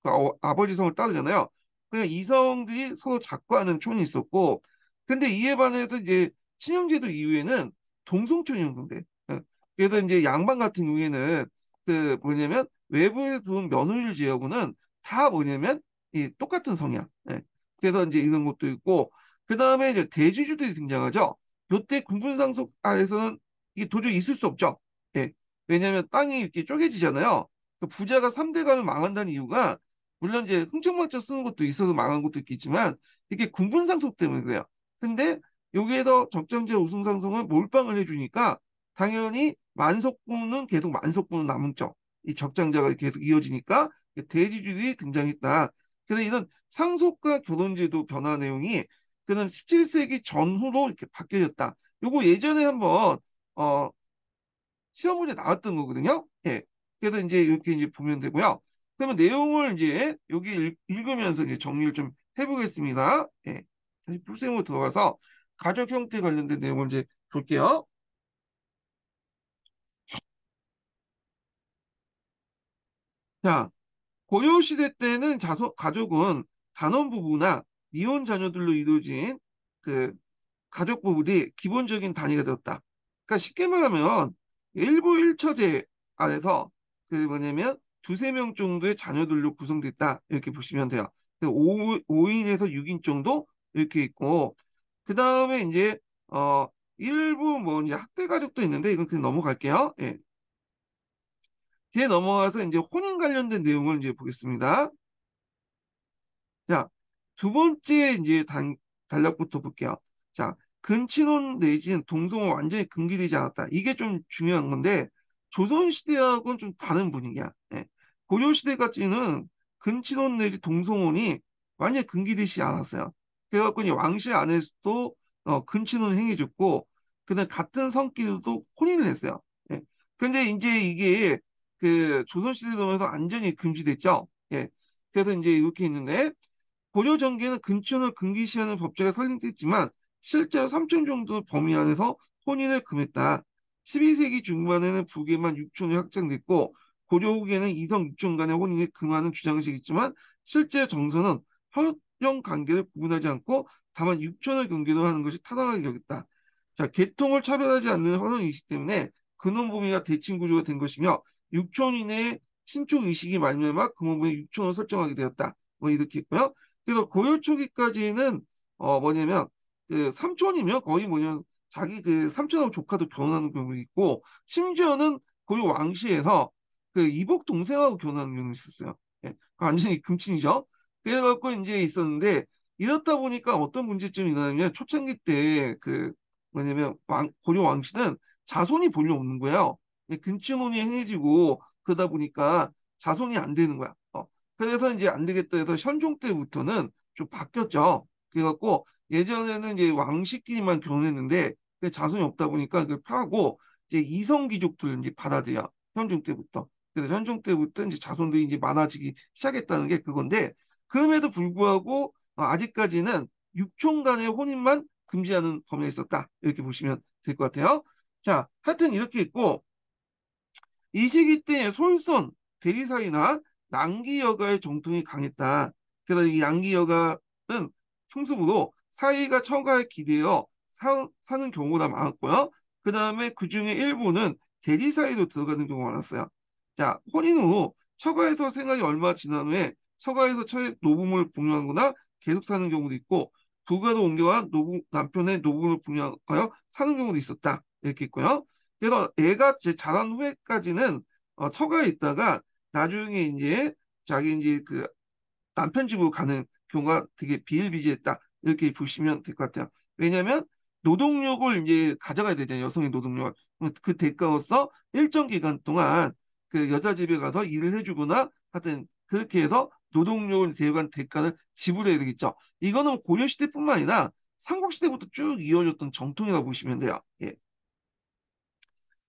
그 아버지 성을 따르잖아요. 그냥 그러니까 이성들이 서로 작고 하는 촌이 있었고 근데 이에 반해서 이제 친형제도 이후에는 동성촌이 형성돼. 예. 그래서 이제 양반 같은 경우에는 그 뭐냐면 외부에서 들어온 며느리를 제외하고는 다 뭐냐면 이 똑같은 성향. 예. 그래서 이제 이런 것도 있고 그 다음에 이제 대주주들이 등장하죠. 요때 군분상속 아에서는 이게 도저히 있을 수 없죠. 예. 왜냐하면 땅이 이렇게 쪼개지잖아요. 그 부자가 3대 간을 망한다는 이유가 물론 이제 흥청망청 쓰는 것도 있어서 망한 것도 있겠지만 이게 군분상속 때문에 그래요. 근데 여기에서 적정제 우승상승을 몰빵을 해주니까 당연히 만석분은 계속 만석분은 남은 쪽이 적장자가 계속 이어지니까 대지주들이 등장했다. 그래서 이런 상속과 결혼제도 변화 내용이 그는 17세기 전후로 이렇게 바뀌어졌다. 요거 예전에 한번 어 시험 문제 나왔던 거거든요. 예. 그래서 이제 이렇게 이제 보면 되고요. 그러면 내용을 이제 여기 읽, 으면서 이제 정리를 좀 해보겠습니다. 예. 다시 풀생으로 들어가서 가족 형태 관련된 내용을 이제 볼게요. 자, 고려시대 때는 자소, 가족은 단원 부부나 이혼 자녀들로 이루어진 그 가족 부부들이 기본적인 단위가 되었다. 그러니까 쉽게 말하면 일부 1처제 안에서 그 뭐냐면 두세 명 정도의 자녀들로 구성됐다 이렇게 보시면 돼요. 5, 5인에서 6인 정도 이렇게 있고 그 다음에 이제 어 일부 뭐 이제 학대 가족도 있는데 이건 그냥 넘어갈게요. 예. 뒤에 넘어가서 이제 혼인 관련된 내용을 이제 보겠습니다. 자, 두 번째 이제 단, 단락부터 볼게요. 자, 근친혼 내지는 동성호 완전히 금기되지 않았다. 이게 좀 중요한 건데 조선시대하고는 좀 다른 분위기야. 네. 고려시대까지는 근친혼 내지 동성혼이 완전히 금기되지 않았어요. 그래갖고 왕실 안에서도 어, 근친혼 행해졌고 그다 같은 성끼리도 혼인을 했어요. 예. 근데 이제 이게 그 조선시대 들어면서 완전히 금지됐죠. 예. 그래서 이제 이렇게 있는데 고려 전기에는 근친을 금기시하는 법제가 설립됐지만 실제 로 3천 정도 범위 안에서 혼인을 금했다. 12세기 중반에는 북에만 6촌이 확장됐고 고려 후기에는 이성 6촌 간의 혼인이 금하는 주장식이 있지만 실제 정서는 혈연 관계를 구분하지 않고 다만 6촌을 경계로 하는 것이 타당하게 여겼다. 자, 계통을 차별하지 않는 헌원이식 때문에 근원 범위가 대칭 구조가 된 것이며 6촌 이내의 신축 의식이 말미암아 근원부위 6촌을 설정하게 되었다. 뭐 이렇게 했고요 그래서 고려 초기까지는 어 뭐냐면 그 삼촌이면 거의 뭐냐 면 자기 그 삼촌하고 조카도 결혼하는 경우 도 있고 심지어는 거기 그 왕시에서 그 이복 동생하고 결혼하는 경우 도 있었어요. 예, 그 완전히 금친이죠. 그래갖고 이제 있었는데 이렇다 보니까 어떤 문제점이 나냐면 초창기 때 그 뭐냐면 왕, 고려 왕씨는 자손이 본로 없는 거예요. 예, 금친혼이 행해지고 그러다 보니까 자손이 안 되는 거야. 어. 그래서 이제 안 되겠다 해서 현종 때부터는 좀 바뀌었죠. 그래갖고 예전에는 이제 왕실끼리만 결혼했는데 자손이 없다 보니까 그걸 파고 이제 이성 귀족들을 이제 받아들여 현종 때부터 그래서 현종 때부터 이제 자손들이 이제 많아지기 시작했다는 게 그건데 그럼에도 불구하고 어, 아직까지는 육촌 간의 혼인만 금지하는 범위에 있었다 이렇게 보시면 될 것 같아요. 자, 하여튼 이렇게 있고 이 시기 때 솔선 대리사이나 남기 여가의 정통이 강했다. 그래서 이 양기 여가는 풍습으로 사이가 처가에 기대어 사, 사는 경우가 많았고요. 그 다음에 그 중에 일부는 대리 사이로 들어가는 경우가 많았어요. 자, 혼인 후 처가에서 생활이 얼마 지난 후에 처가에서 처의 노부모를 부양하거나 계속 사는 경우도 있고 부가로 옮겨간 노부, 남편의 노부모를 부양하여 사는 경우도 있었다. 이렇게 있고요. 그래서 애가 이제 자란 후에까지는 어, 처가에 있다가 나중에 이제 자기 이제 그 남편 집으로 가는 경우가 되게 비일비재했다. 이렇게 보시면 될 것 같아요. 왜냐하면 노동력을 이제 가져가야 되잖아요. 여성의 노동력. 을그 대가로서 일정 기간 동안 그 여자 집에 가서 일을 해주거나 하여튼 그렇게 해서 노동력을 대여한 대가를 지불해야 되겠죠. 이거는 고려시대뿐만 아니라 삼국시대부터 쭉 이어졌던 정통이라고 보시면 돼요. 예.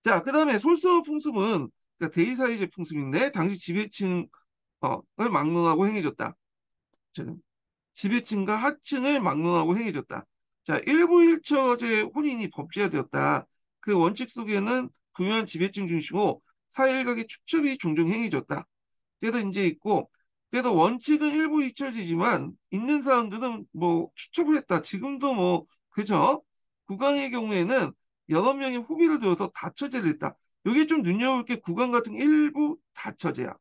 자, 그 다음에 솔선 풍습은 그러니까 대의사회제 풍습인데 당시 지배층을 어, 막론하고 행해졌다. 저는 지배층과 하층을 막론하고 행해졌다. 자, 일부 일처제 혼인이 법제화되었다. 그 원칙 속에는 부유한 지배층 중심으로 사회일각의 축첩이 종종 행해졌다. 그래서 이제 있고, 그래서 원칙은 일부 일처제지만 있는 사람들은 뭐 추첩을 했다. 지금도 뭐 그죠? 구강의 경우에는 여러 명의 후비를 두어서 다처제를 했다. 여기 좀눈여울게 구강 같은 일부 다처제야.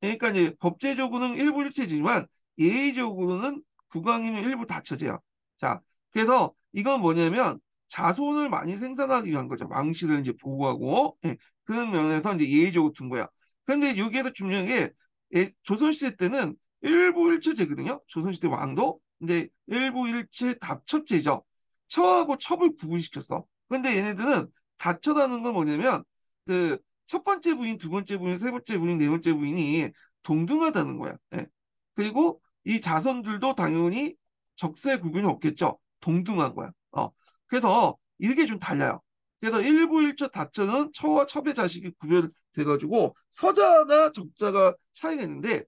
그러니까 이제 법제적으로는 일부 일체지만 예의적으로는 국왕이면 일부 다처져요 자, 그래서 이건 뭐냐면 자손을 많이 생산하기 위한 거죠. 망실를 이제 보호하고 예, 그런 면에서 이제 예의적으로 둔 거야. 그런데 여기에서 중요한 게 예, 조선시대 때는 일부 일처제거든요. 조선시대 왕도 근데 일부 일체 답첩제죠. 처하고 첩을 구분시켰어. 근데 얘네들은 다처라는 건 뭐냐면 그 첫 번째 부인, 두 번째 부인, 세 번째 부인, 네 번째 부인이 동등하다는 거야. 예. 그리고 이 자선들도 당연히 적세 구분이 없겠죠. 동등한 거야. 어. 그래서 이게 좀 달라요. 그래서 일부일처 다처는 처와 첩의 자식이 구별돼가지고 서자나 적자가 차이가 있는데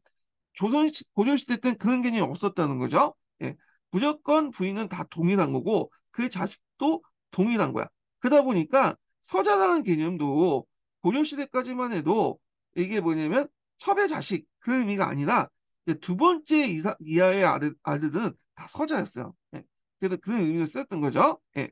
조선 고조시대 때는 그런 개념이 없었다는 거죠. 예. 무조건 부인은 다 동일한 거고 그 자식도 동일한 거야. 그러다 보니까 서자라는 개념도 고조시대까지만 해도 이게 뭐냐면 첩의 자식 그 의미가 아니라 두 번째 이사, 이하의 아들, 아들들은 다 서자였어요. 예. 그래서 그런 의미를 썼던 거죠. 예.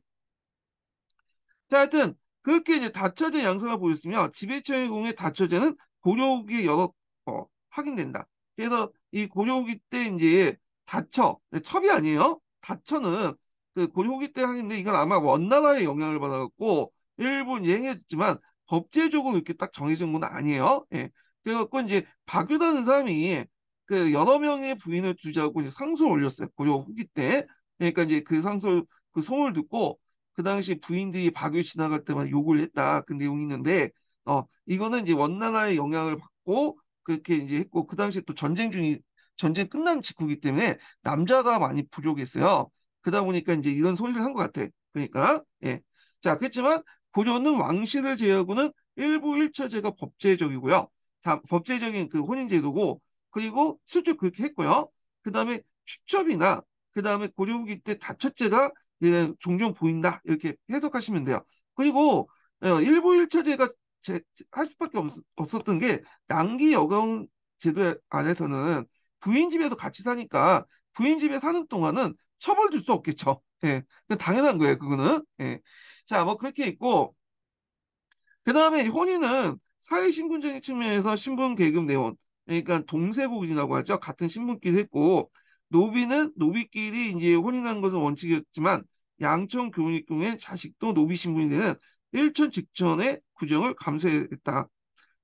자, 하여튼 그렇게 이제 다처제 양상을 보였으며 지배철공의 다처제는 고려기 여러 어, 확인된다. 그래서 이 고려기 때 이제 다처, 네, 첩이 아니에요. 다처는 그 고려기 때 하는데 이건 아마 원나라의 영향을 받아고 일본 이행했지만 법제적으로 이렇게 딱 정해진 건 아니에요. 예. 그래갖고 이제 박유다는 사람이 그 여러 명의 부인을 두자고 이제 상소를 올렸어요. 고려 후기 때. 그러니까 이제 그 상소 그 소문을 듣고 그 당시 부인들이 박유 지나갈 때마다 욕을 했다. 그 내용이 있는데 어 이거는 이제 원나라의 영향을 받고 그렇게 이제 했고 그 당시 에또 전쟁 중이 전쟁 끝난 직후기 때문에 남자가 많이 부족했어요. 그러다 보니까 이제 이런 소리를 한것 같아. 그러니까 예. 자 그렇지만 고려는 왕실을 제외하고는 일부 일처제가 법제적이고요. 다, 법제적인 그 혼인제도고 그리고 실제로 그렇게 했고요. 그 다음에 추첩이나 그 다음에 고려후기때 다첫째가 예, 종종 보인다 이렇게 해석하시면 돼요. 그리고 어, 일부 일처제가 제, 할 수밖에 없, 었던게 양기 여경 제도 안에서는 부인 집에서 같이 사니까 부인 집에 사는 동안은 처벌 줄 수 없겠죠. 예, 당연한 거예요. 그거는 예. 자, 뭐 그렇게 있고 그 다음에 혼인은 사회신분적인 측면에서 신분 계급 내용 그러니까 동세국이라고 하죠. 같은 신분끼리 했고 노비는 노비끼리 이제 혼인하는 것은 원칙이었지만 양천 교육경의 자식도 노비 신분이 되는 일천 직전의 구정을 감수했다.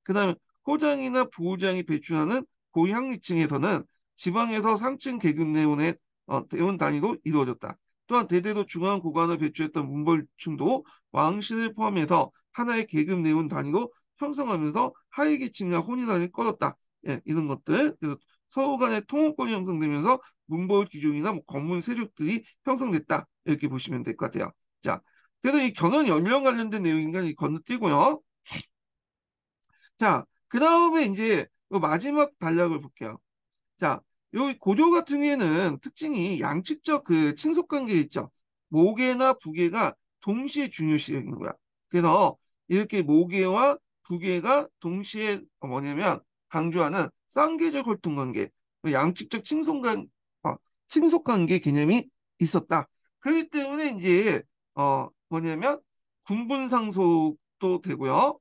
그다음 에 호장이나 부호장이 배출하는 고향리층에서는 지방에서 상층 계급 내원의 어, 대원 단위로 이루어졌다. 또한 대대로 중앙 고관을 배출했던 문벌층도 왕실을 포함해서 하나의 계급 내원 단위로 형성하면서 하위계층과 혼인안을 꺼졌다. 예, 이런 것들 그래서 서로 간의 통호권이 형성되면서 문벌 기종이나뭐 검문 세력들이 형성됐다 이렇게 보시면 될 것 같아요. 자, 그래서 이 견훤 연령 관련된 내용인가 건너뛰고요. 자, 그 다음에 이제 마지막 단락을 볼게요. 자, 여기 고조 같은 경우에는 특징이 양측적 그 친속 관계 있죠. 모계나 부계가 동시에 중요시 여기는 거야. 그래서 이렇게 모계와 부계가 동시에 뭐냐면 강조하는 쌍계적활통관계 뭐 양측적 친속관, 어, 친속관계 개념이 있었다. 그렇기 때문에 이제 어 뭐냐면 군분 상속도 되고요.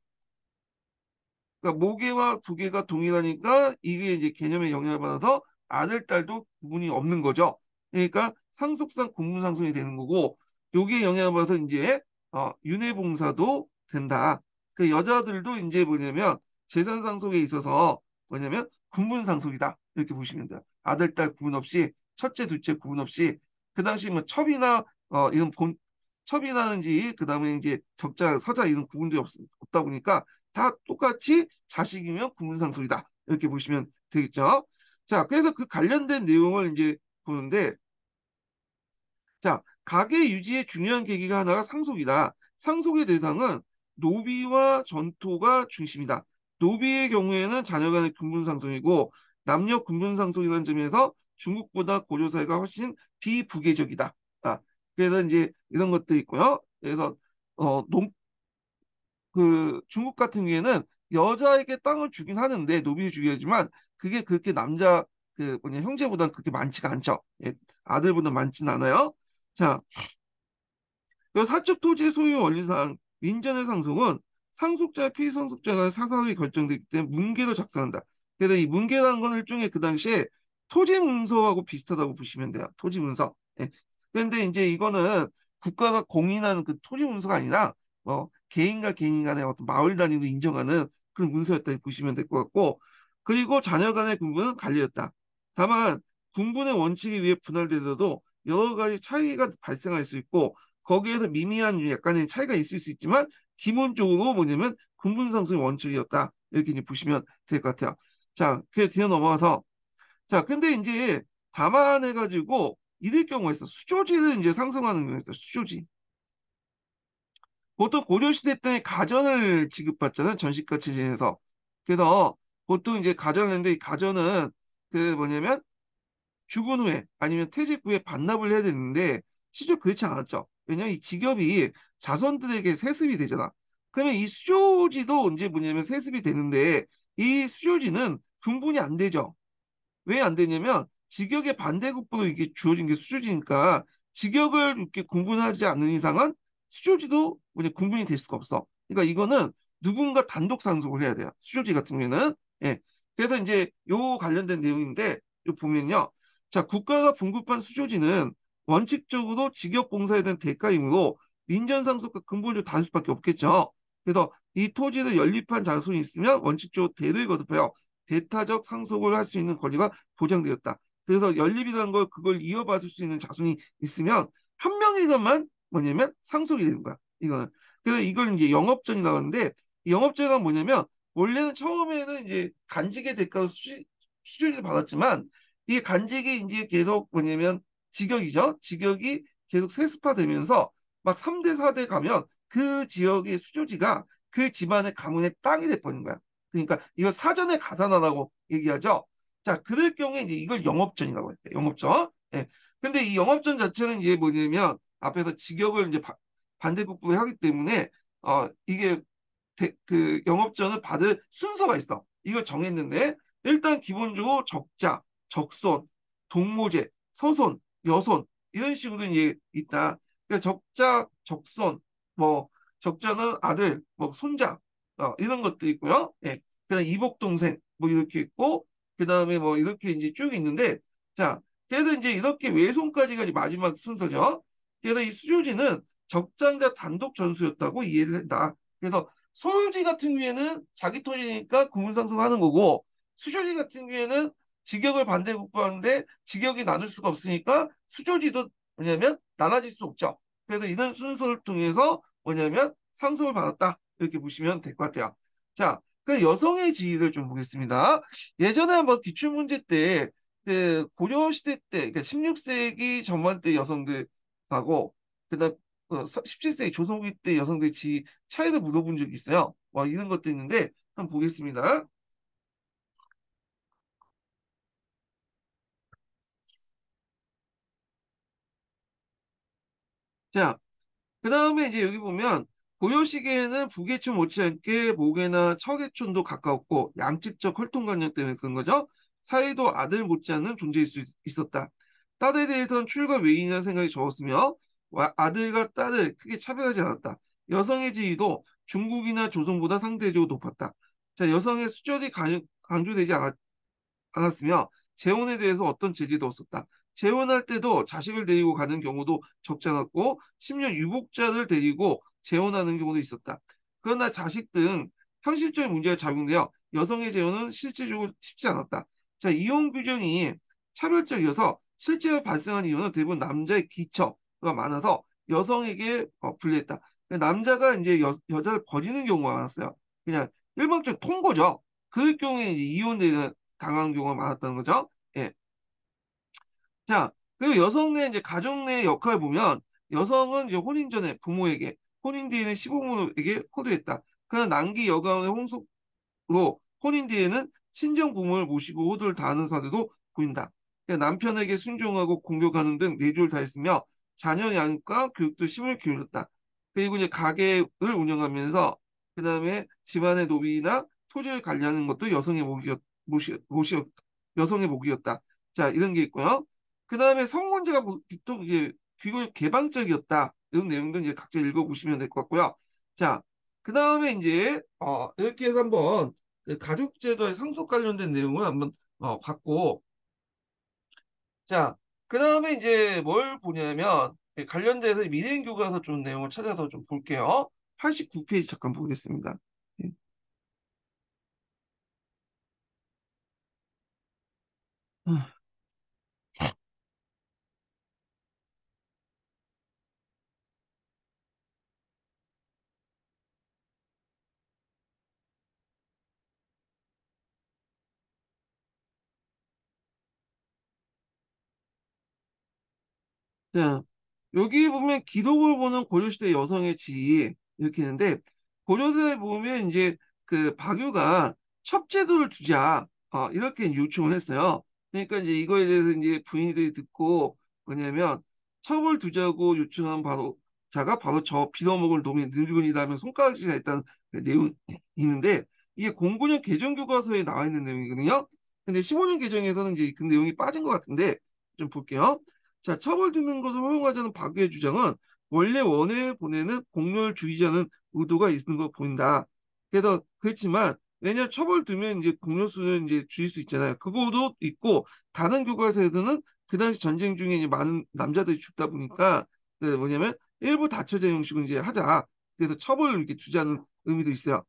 그러니까 모계와 부계가 동일하니까 이게 이제 개념의 영향을 받아서 아들 딸도 구분이 없는 거죠. 그러니까 상속상 군분 상속이 되는 거고 여기에 영향을 받아서 이제 어, 윤회봉사도 된다. 그 여자들도 이제 뭐냐면 재산 상속에 있어서 뭐냐면 군분 상속이다 이렇게 보시면 돼요. 아들 딸 구분 없이 첫째 둘째 구분 없이 그 당시 뭐 첩이나 어 이런 본첩이나는지그 다음에 이제 적자 서자 이런 구분도 없, 없다 보니까 다 똑같이 자식이면 구분 상속이다 이렇게 보시면 되겠죠. 자 그래서 그 관련된 내용을 이제 보는데 자 가계 유지의 중요한 계기가 하나가 상속이다. 상속의 대상은 노비와 전토가 중심이다. 노비의 경우에는 자녀 간의 군분 상속이고 남녀 군분 상속이라는 점에서 중국보다 고려 사회가 훨씬 비부계적이다. 아, 그래서 이제 이런 것도 있고요. 그래서 어, 농, 그 중국 같은 경우에는 여자에게 땅을 주긴 하는데 노비를 주기하지만 그게 그렇게 남자 그 뭐냐 형제보다는 그렇게 많지가 않죠. 예, 아들보다 많진 않아요. 자, 사적 토지 소유 원리상 민전의 상속은 상속자 피해 상속자가 사사로이 결정되기 때문에 문계도 작성한다. 그래서 이 문계라는 건 일종의 그 당시에 토지 문서하고 비슷하다고 보시면 돼요. 토지 문서. 예. 그런데 이제 이거는 국가가 공인하는 그 토지 문서가 아니라 뭐 개인과 개인 간의 어떤 마을 단위로 인정하는 그런 문서였다 보시면 될 것 같고 그리고 자녀 간의 군분는갈리였다 다만 군부의 원칙에 의해 분할되더라도 여러 가지 차이가 발생할 수 있고 거기에서 미미한 약간의 차이가 있을 수 있지만 기본적으로 뭐냐면 군분상승이 원칙이었다 이렇게 보시면 될 것 같아요. 자, 그게 뒤에 넘어가서 자, 근데 이제 다만 해가지고 이럴 경우에 있어 수조지를 이제 상승하는 경우에 있어 수조지. 보통 고려시대 때 가전을 지급받잖아요. 전시가 체제에서. 그래서 보통 이제 가전을 했는데 가전은 그 뭐냐면 죽은 후에 아니면 퇴직 후에 반납을 해야 되는데 시절 그렇지 않았죠. 왜냐면 이 직업이 자손들에게 세습이 되잖아. 그러면 이 수조지도 언제 뭐냐면 세습이 되는데 이 수조지는 분분이 안 되죠. 왜 안 되냐면 직역의 반대급부로 이게 주어진 게 수조지니까 직역을 이렇게 공분하지 않는 이상은 수조지도 뭐냐 공분이 될 수가 없어. 그러니까 이거는 누군가 단독 상속을 해야 돼요. 수조지 같은 경우에는 예. 그래서 이제 요 관련된 내용인데 요 보면요. 자 국가가 분급한 수조지는 원칙적으로 직역공사에 대한 대가이므로 민전상속과 근본적 다를 수밖에 없겠죠. 그래서 이 토지를 연립한 자손이 있으면 원칙적으로 대를 거듭하여 대타적 상속을 할 수 있는 권리가 보장되었다. 그래서 연립이라는 걸 그걸 이어받을 수 있는 자손이 있으면 한 명에게만 뭐냐면 상속이 되는 거야. 이거는. 그래서 이걸 이제 영업전이라고 하는데 영업전이란 뭐냐면 원래는 처음에는 이제 간직의 대가로 수준을 받았지만 이 간직이 이제 계속 뭐냐면 지역이죠지역이 계속 세습화되면서 막 3대, 4대 가면 그 지역의 수조지가 그 집안의 가문의 땅이 돼버린 거야. 그러니까 이걸 사전에 가산하라고 얘기하죠. 자, 그럴 경우에 이제 이걸 영업전이라고 해요. 영업전. 예. 근데 이 영업전 자체는 이제 뭐냐면 앞에서 직역을 이제 반대국부에 하기 때문에 어 이게 대, 그 영업전을 받을 순서가 있어. 이걸 정했는데 일단 기본적으로 적자, 적손, 동모제, 서손 여손 이런 식으로 이제 있다. 그러니까 적자, 적손, 뭐 적자는 아들, 뭐 손자 어, 이런 것도 있고요. 예. 그다음 이복 동생 뭐 이렇게 있고 그 다음에 뭐 이렇게 이제 쭉 있는데 자 그래서 이제 이렇게 외손까지가 마지막 순서죠. 그래서 이 수조지는 적장자 단독 전수였다고 이해를 한다. 그래서 소유지 같은 경우에는 자기 토지니까 구분상승하는 거고 수조지 같은 경우에는 직역을 반대 국부하는데 직역이 나눌 수가 없으니까 수조지도 뭐냐면 나눠질 수 없죠. 그래서 이런 순서를 통해서 뭐냐면 상속을 받았다. 이렇게 보시면 될 것 같아요. 자, 그 여성의 지위를 좀 보겠습니다. 예전에 한번 뭐 기출문제 때, 그 고려시대 때, 그러니까 16세기 전반때 여성들하고, 그 다음 17세기 어, 조선기 때 여성들 의지위 차이를 물어본 적이 있어요. 와, 이런 것도 있는데, 한번 보겠습니다. 자, 그 다음에 이제 여기 보면 고요시기에는부계촌 못지않게 목에나 척계촌도 가까웠고 양측적 혈통관념 때문에 그런 거죠. 사이도 아들 못지않은 존재일 수 있었다. 딸에 대해서는 출가 외인이라는 생각이 적었으며 아들과 딸을 크게 차별하지 않았다. 여성의 지위도 중국이나 조선보다 상대적으로 높았다. 자, 여성의 수절이 강조되지 않았, 않았으며 재혼에 대해서 어떤 제지도 없었다. 재혼할 때도 자식을 데리고 가는 경우도 적지 않았고 심지어 유복자를 데리고 재혼하는 경우도 있었다. 그러나 자식 등 현실적인 문제가 작용되어 여성의 재혼은 실질적으로 쉽지 않았다. 자 이혼 규정이 차별적이어서 실제로 발생한 이혼은 대부분 남자의 기처가 많아서 여성에게 어, 불리했다. 남자가 이제 여, 여자를 버리는 경우가 많았어요. 그냥 일방적인 통고죠. 그 경우에 이 이혼되는 당한 경우가 많았다는 거죠. 예. 자, 그리고 여성 의 이제 가정 내 역할 보면 여성은 이제 혼인 전에 부모에게 혼인 뒤에는 시부모에게 호도했다. 그러나 남기 여가원의 홍속으로 혼인 뒤에는 친정 부모를 모시고 호도를 다하는 사례도 보인다. 그 남편에게 순종하고 공격하는 등 내조를 네 다했으며 자녀 양과 교육도 심을 기울였다. 그리고 이제 가게를 운영하면서 그 다음에 집안의 노비나 토지를 관리하는 것도 여성의 목이었, 모시, 모시, 여성의 목이었다. 자 이런 게 있고요. 그 다음에 성문제가 보통 뭐 이게 비교 개방적이었다. 이런 내용도 이제 각자 읽어보시면 될 것 같고요. 자, 그 다음에 이제, 어, 이렇게 해서 한번 그 가족제도의 상속 관련된 내용을 한번 어, 봤고, 자, 그 다음에 이제 뭘 보냐면, 예, 관련돼서 민행 교과서 좀 내용을 찾아서 좀 볼게요. 89페이지 잠깐 보겠습니다. 예. 아. 자, 네. 여기 보면 기록을 보는 고려시대 여성의 지위 이렇게 있는데 고려시대 에 보면 이제 그 박유가 첩제도를 주자 어, 이렇게 요청을 했어요. 그러니까 이제 이거에 대해서 이제 부인들이 듣고 뭐냐면 첩을 두자고 요청한 바로 자가 바로 저 빌어먹을 놈이 늙은이다 하면 손가락질을 했다는 그 내용이 있는데 이게 공군년 개정 교과서에 나와 있는 내용이거든요. 근데 15년 개정에서는 이제 그 내용이 빠진 것 같은데 좀 볼게요. 자, 처벌 듣는 것을 허용하자는 박유의 주장은 원래 원에 보내는 공멸주의자는 의도가 있는 거 보인다. 그래서 그렇지만 왜냐 처벌 두면 이제 공료수는 이제 줄일 수 있잖아요. 그거도 있고 다른 교과서에서는 그 당시 전쟁 중에 이제 많은 남자들이 죽다 보니까 그 뭐냐면 일부 다처제 형식을 이제 하자. 그래서 처벌을 이렇게 주자는 의미도 있어요.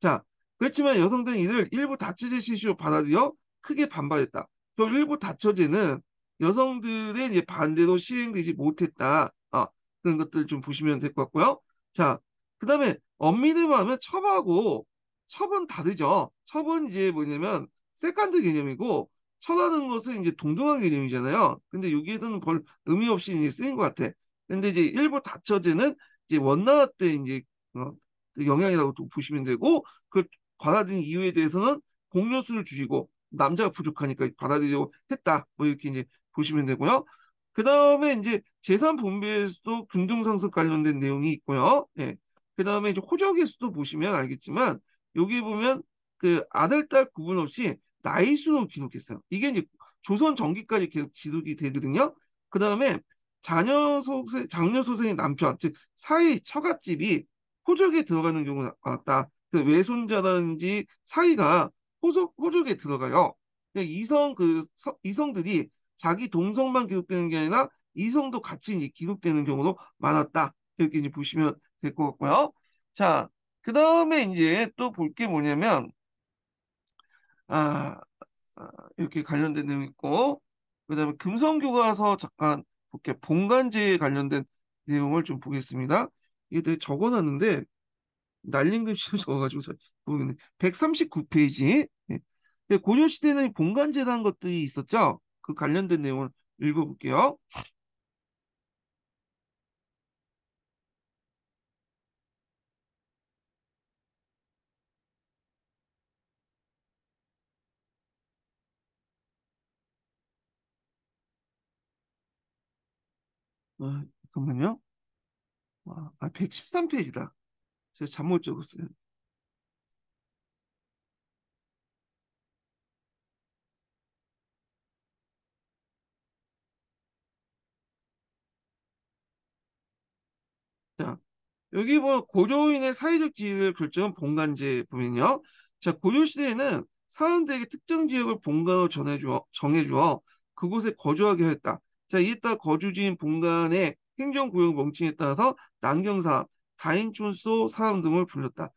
자, 그렇지만 여성들은 이를 일부 다처제 실시로 받아들여 크게 반발했다. 그럼 일부 다처제는 여성들의 이제 반대로 시행되지 못했다. 아, 그런 것들 좀 보시면 될 것 같고요. 자, 그 다음에 엄밀히 하면 첩하고 첩은 다르죠. 첩은 이제 뭐냐면 세컨드 개념이고 처라는 것은 이제 동등한 개념이잖아요. 근데 여기에는 별 의미 없이 이제 쓰인 것 같아. 근데 이제 일부 다처제는 이제 원나라 때 이제 어, 그 영향이라고 또 보시면 되고 그 받아들인 이유에 대해서는 공녀수를 줄이고 남자가 부족하니까 받아들이려고 했다. 뭐 이렇게 이제 보시면 되고요. 그 다음에 이제 재산 분배에서도 균등상승 관련된 내용이 있고요. 예. 그 다음에 이제 호적에서도 보시면 알겠지만 여기 보면 그 아들, 딸 구분 없이 나이 수로 기록했어요. 이게 이제 조선 전기까지 계속 지독이 되거든요. 그 다음에 자녀 소생, 장녀 소생의 남편, 즉 사위 처갓집이 호적에 들어가는 경우가 많았다. 그 외손자라든지 사위가 호적, 호적에 들어가요. 네, 이성 그 서, 이성들이 자기 동성만 기록되는 게 아니라 이성도 같이 기록되는 경우도 많았다. 이렇게 이제 보시면 될 것 같고요. 자, 그 다음에 이제 또 볼 게 뭐냐면, 아, 아, 이렇게 관련된 내용 있고, 그 다음에 금성교과서 잠깐 볼게 본간제에 관련된 내용을 좀 보겠습니다. 이게 되게 적어놨는데, 날린 글씨로 적어가지고 잘 모르겠네. 139페이지. 예. 고려시대는 본간제라는 것들이 있었죠. 그 관련된 내용을 읽어볼게요. 아, 잠깐만요. 아, 113페이지다. 제가 잠못 적었어요. 여기 보면 뭐 고조인의 사회적 지위를 결정한 본간제 보면요. 자, 고조시대에는 사람들에게 특정 지역을 본간으로 전해주어, 정해주어 그곳에 거주하게 했다. 자, 이에 따라 거주지인 본간의 행정구역 명칭에 따라서 난경사, 다인촌소 사람 등을 불렸다.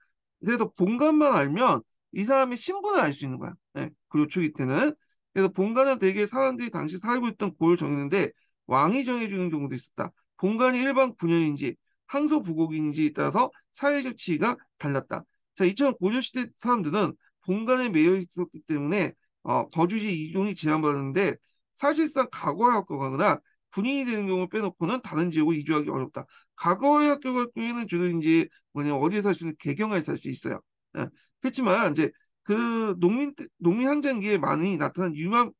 그래서 본간만 알면 이 사람의 신분을 알 수 있는 거야. 네, 그리고 초기 때는. 그래서 본간은 대개 사람들이 당시 살고 있던 고을 정했는데 왕이 정해주는 경우도 있었다. 본간이 일반 군현인지 항소 부국인지에 따라서 사회적 지위가 달랐다. 자, 2000년 시대 사람들은 본관에 매여 있었기 때문에 어, 거주지 이동이 제한받았는데 사실상 과거의학교가거나 군인이 되는 경우를 빼놓고는 다른 지역으로 이주하기 어렵다. 과거에 합격할 경우에는 주로 이제 뭐냐 어디에 살 수 있는 개경에 살 수 있어요. 예. 그렇지만 이제 그 농민 농민 항쟁기에 많이 나타난 유망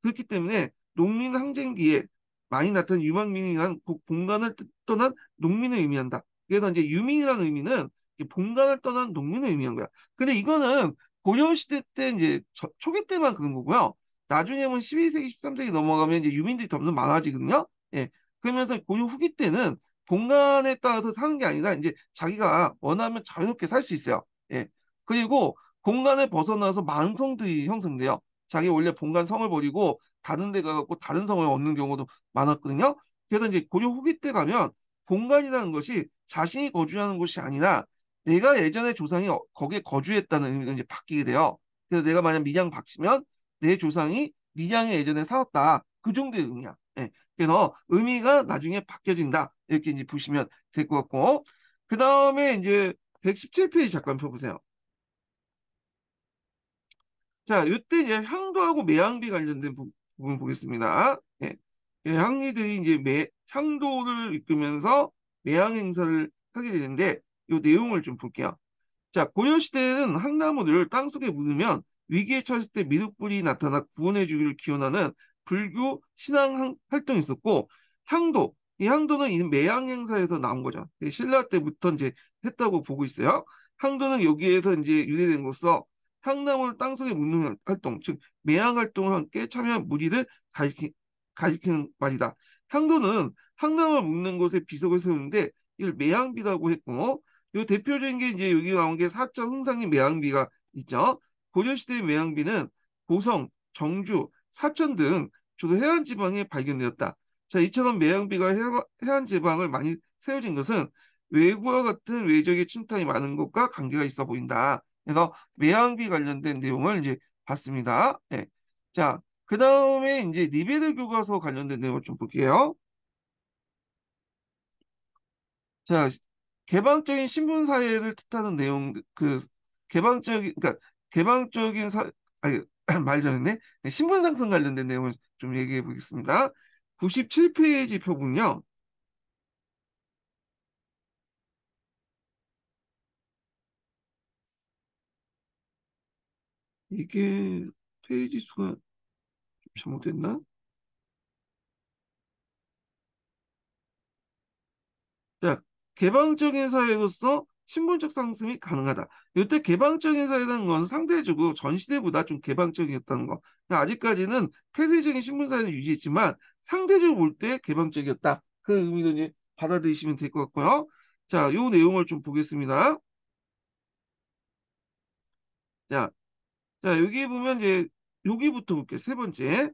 그렇기 때문에 농민 항쟁기에 많이 나타난 유망민이란 본관을 떠난 농민을 의미한다. 그래서 이제 유민이라는 의미는 본관을 떠난 농민을 의미한 거야. 근데 이거는 고려시대 때 이제 저, 초기 때만 그런 거고요. 나중에 보면 12세기, 13세기 넘어가면 이제 유민들이 점점 많아지거든요. 예. 그러면서 고려 후기 때는 공간에 따라서 사는 게 아니라 이제 자기가 원하면 자유롭게 살 수 있어요. 예. 그리고 공간을 벗어나서 만성들이 형성돼요. 자기 원래 본관 성을 버리고 다른 데가서 다른 성을 얻는 경우도 많았거든요. 그래서 이제 고려 후기 때 가면 공간이라는 것이 자신이 거주하는 곳이 아니라 내가 예전에 조상이 어, 거기에 거주했다는 의미로 이제 바뀌게 돼요. 그래서 내가 만약 밀양 바씨면내 조상이 밀양에 예전에 살았다. 그 정도의 의미야. 예. 그래서 의미가 나중에 바뀌어진다. 이렇게 이제 보시면 될 것 같고. 그 다음에 이제 117페이지 잠깐 펴보세요. 자, 이때 이제 향도하고 매양비 관련된 부, 부분 보겠습니다. 예. 예. 향리들이 이제 매, 향도를 이끌면서 매양 행사를 하게 되는데 이 내용을 좀 볼게요. 자, 고려시대에는 항나무를 땅속에 묻으면 위기에 처했을 때 미륵불이 나타나 구원해 주기를 기원하는 불교 신앙 활동이 있었고 향도, 이 향도는 매양 행사에서 나온 거죠. 예, 신라 때부터 이제 했다고 보고 있어요. 향도는 여기에서 이제 유래된 것으로서 향나무를 땅속에 묻는 활동, 즉 매양 활동을 함께 참여한 무리를 가리키, 가리키는 말이다. 향도는 향나무 묶는 곳에 비석을 세우는데 이걸 매양비라고 했고 요 대표적인 게 이제 여기 나온 게 사자 흥상의 매양비가 있죠. 고려시대의 매양비는 고성, 정주, 사천 등 주로 해안 지방에 발견되었다. 자, 이처럼 매양비가 해안 지방을 많이 세워진 것은 외구와 같은 외적의 침탈이 많은 것과 관계가 있어 보인다. 그래서 매양비 관련된 내용을 이제 봤습니다. 네. 자, 그 다음에 이제 니베르 교과서 관련된 내용을 좀 볼게요. 자, 개방적인 신분 사회를 뜻하는 내용, 그, 개방적인, 그러니까 개방적인 사, 아니, 말전했 네, 신분 상승 관련된 내용을 좀 얘기해 보겠습니다. 97페이지 표군요. 이게 페이지 수가 잘못됐나? 자, 개방적인 사회로서 신분적 상승이 가능하다. 이때 개방적인 사회라는 것은 상대적으로 전시대보다 좀 개방적이었다는 거. 그러니까 아직까지는 폐쇄적인 신분사회는 유지했지만 상대적으로 볼 때 개방적이었다. 그의미로 이제 받아들이시면 될 것 같고요. 자, 요 내용을 좀 보겠습니다. 자, 자, 여기 보면 이제 여기부터 볼게요. 세 번째.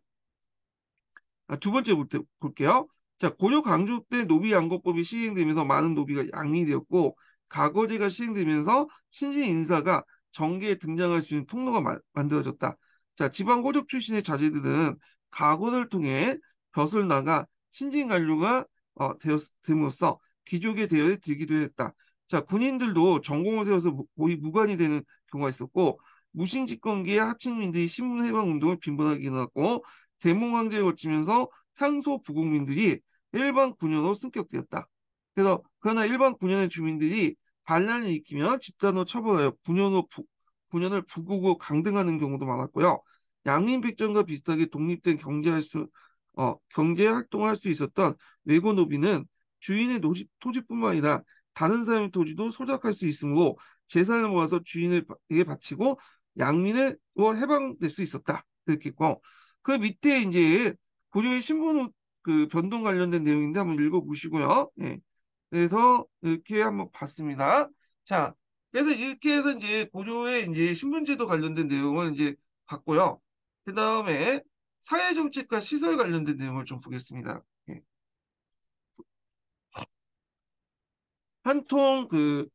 아, 두 번째 볼 때, 볼게요. 자, 고려 강조 때 노비 양거법이 시행되면서 많은 노비가 양리되었고 가거제가 시행되면서 신진 인사가 정계에 등장할 수 있는 통로가 마, 만들어졌다. 자, 지방 고적 출신의 자제들은 가거를 통해 벼슬 나가 신진 관료가 어, 되었, 됨으로써 귀족의 대열에 들기도 했다. 자, 군인들도 전공을 세워서 모의 무관이 되는 경우가 있었고 무신집권기에 하층민들이 신문해방운동을 빈번하게 일어났고 대몽황제에 걸치면서 향소 부국민들이 일반 군현으로 승격되었다. 그래서 그러나 일반 군현의 주민들이 반란을 일으키면 집단으로 처벌하여 군현으로 부, 군현을 부국으로 강등하는 경우도 많았고요. 양민백전과 비슷하게 독립된 경제할 수, 어, 경제 활동을 할 수 있었던 외고 노비는 주인의 노지, 토지뿐만 아니라 다른 사람의 토지도 소작할 수 있으므로 재산을 모아서 주인에게 바치고 양민을 뭐 해방될 수 있었다. 그렇게 있고 그 밑에 이제 고조의 신분 그 변동 관련된 내용인데 한번 읽어보시고요. 예. 그래서 이렇게 한번 봤습니다. 자, 그래서 이렇게 해서 이제 고조의 이제 신분제도 관련된 내용을 이제 봤고요. 그 다음에 사회정책과 시설 관련된 내용을 좀 보겠습니다. 예. 한 통 그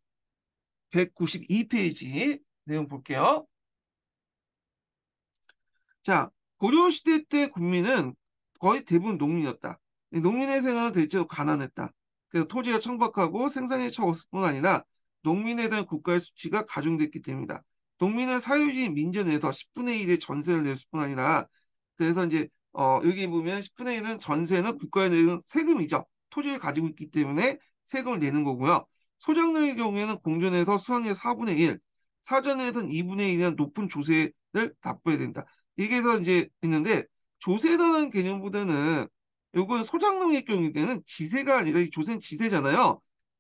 192페이지 내용 볼게요. 자, 고려시대 때 국민은 거의 대부분 농민이었다. 농민의 생활은 대체로 가난했다. 그래서 토지가 청박하고 생산이 적었을 뿐 아니라 농민에 대한 국가의 수치가 가중됐기 때문이다 농민은 사유지 민전에서 10분의 1의 전세를 낼수뿐 아니라 그래서 이제 어, 여기 보면 10분의 1은 전세는 국가에 내는 세금이죠. 토지를 가지고 있기 때문에 세금을 내는 거고요. 소작농의 경우에는 공전에서 수확의 4분의 1, 사전에서는 2분의 1이라는 높은 조세를 납부해야 된다. 얘기해서 이제 있는데 조세라는 개념보다는 요건 소장농의 경우에 는 지세가 아니라 조세는 지세잖아요.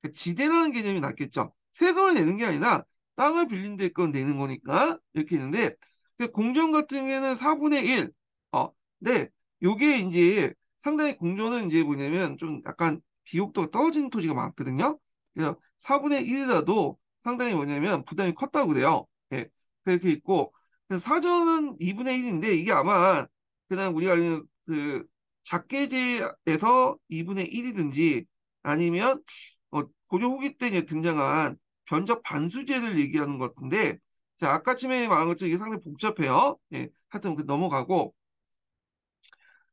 그러니까 지대라는 개념이 낫겠죠. 세금을 내는 게 아니라 땅을 빌린 데 건 내는 거니까 이렇게 있는데 그러니까 공전 같은 경우에는 4분의 1. 어, 네. 요게 이제 상당히 공전은 이제 뭐냐면 좀 약간 비옥도가 떨어지는 토지가 많거든요. 그래서 4분의 1이라도 상당히 뭐냐면 부담이 컸다고 그래요. 예. 네. 그렇게 있고 사전은 2분의 1인데 이게 아마 그냥 우리가 알는 그 작게지에서 2분의 1이든지 아니면 어, 고려 후기 때 이제 등장한 변적 반수제를 얘기하는 것 같은데 자 아까 치음에 말한 것처럼 이게 상당히 복잡해요. 예, 하여튼 그 넘어가고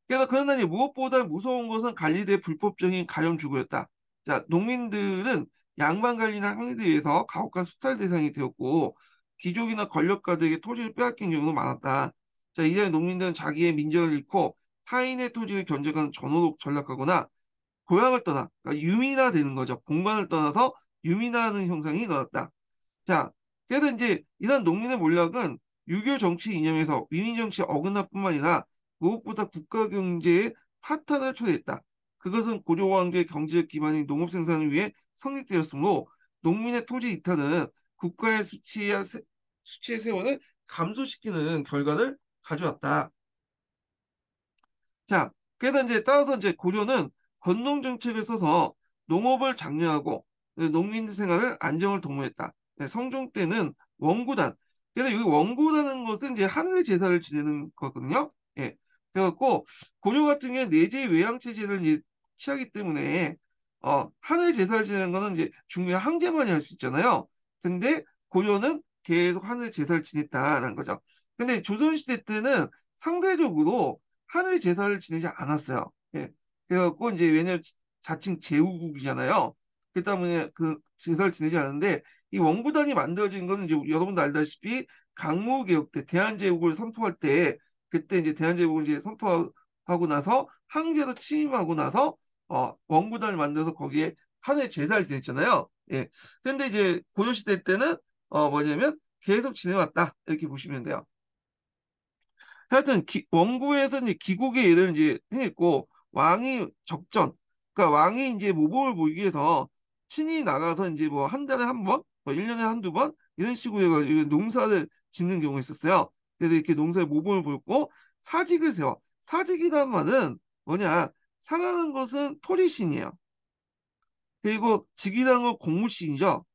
그래서 그러나 이제 무엇보다 무서운 것은 관리대 불법적인 가염 주거였다. 자 농민들은 양반 관리나 항리에 의해서 가혹한 수탈 대상이 되었고 귀족이나 권력가들에게 토지를 빼앗긴 경우도 많았다. 자, 이전에 농민들은 자기의 민족을 잃고 타인의 토지를 견제하는 전호로 전락하거나 고향을 떠나 그러니까 유민화 되는 거죠. 공간을 떠나서 유민화하는 형상이 일어났다. 자, 그래서 이제 이런 농민의 몰락은 유교 정치 이념에서 위민 정치에 어긋나뿐만 아니라 무엇보다 국가 경제의 파탄을 초래했다. 그것은 고려 왕조의 경제적 기반인 농업 생산을 위해 성립되었으므로 농민의 토지 이탈은 국가의 수치의, 세, 수치의 세원을 감소시키는 결과를 가져왔다. 자, 그래서 이제 따라서 이제 고려는 건농 정책을 써서 농업을 장려하고 네, 농민 생활을 안정을 도모했다 네, 성종 때는 원구단. 그래서 여기 원구라는 것은 이제 하늘의 제사를 지내는 거거든요. 예. 그래갖고 고려 같은 경우에 내재 외양 체제를 이제 취하기 때문에 어 하늘 제사를 지내는 거는 이제 중요 항제만이 할 수 있잖아요. 근데 고려는 계속 하늘 제사를 지냈다라는 거죠. 근데 조선시대 때는 상대적으로 하늘 제사를 지내지 않았어요. 예. 그래갖고 이제 왜냐면 자칭 제후국이잖아요. 그 때문에 그 제사를 지내지 않는데 이 원구단이 만들어진 거는 이제 여러분도 알다시피 강무개혁 때 대한제국을 선포할 때 그때 이제 대한제국을 이제 선포하고 나서 항제로 침입하고 나서 어 원구단을 만들어서 거기에 하늘 제사를 지냈잖아요. 예. 근데 이제 고조시대 때는 어 뭐냐면 계속 지내왔다 이렇게 보시면 돼요. 하여튼 기, 원구에서 이제 기국의 예를 이제 행했고 왕이 적전, 그러니까 왕이 이제 모범을 보이기 위해서 친히 나가서 이제 뭐 한 달에 한 번, 뭐 일년에 한두 번 이런 식으로 해가지고 농사를 짓는 경우가 있었어요. 그래서 이렇게 농사에 모범을 보였고 사직을 세워. 사직이란 말은 뭐냐? 상하는 것은 토리신이에요. 그리고 직위라는 건 공무신이죠.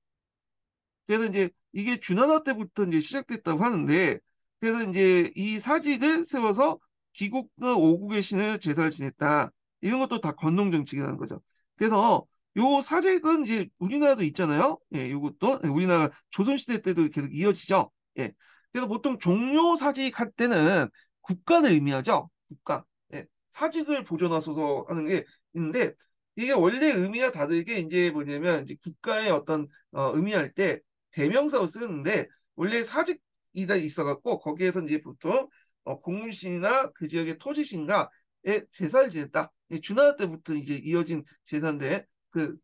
그래서 이제 이게 주나나 때부터 이제 시작됐다고 하는데 그래서 이제 이 사직을 세워서 귀국과 오국의 신을 제사를 지냈다. 이런 것도 다 건농 정책이라는 거죠. 그래서 요 사직은 이제 우리나라도 있잖아요. 예, 요것도 예, 우리나라 조선시대 때도 계속 이어지죠. 예. 그래서 보통 종료 사직 할 때는 국가를 의미하죠. 국가. 예. 사직을 보존하소서 하는 게 있는데 이게 원래 의미가 다르게 이제 뭐냐면 이제 국가의 어떤 어, 의미할 때 대명사로 쓰는데 원래 사직이다 있어갖고 거기에서 이제 보통 어, 공무신이나 그 지역의 토지신가에 제사를 지냈다. 주나라 때부터 이제 이어진 제사인데 그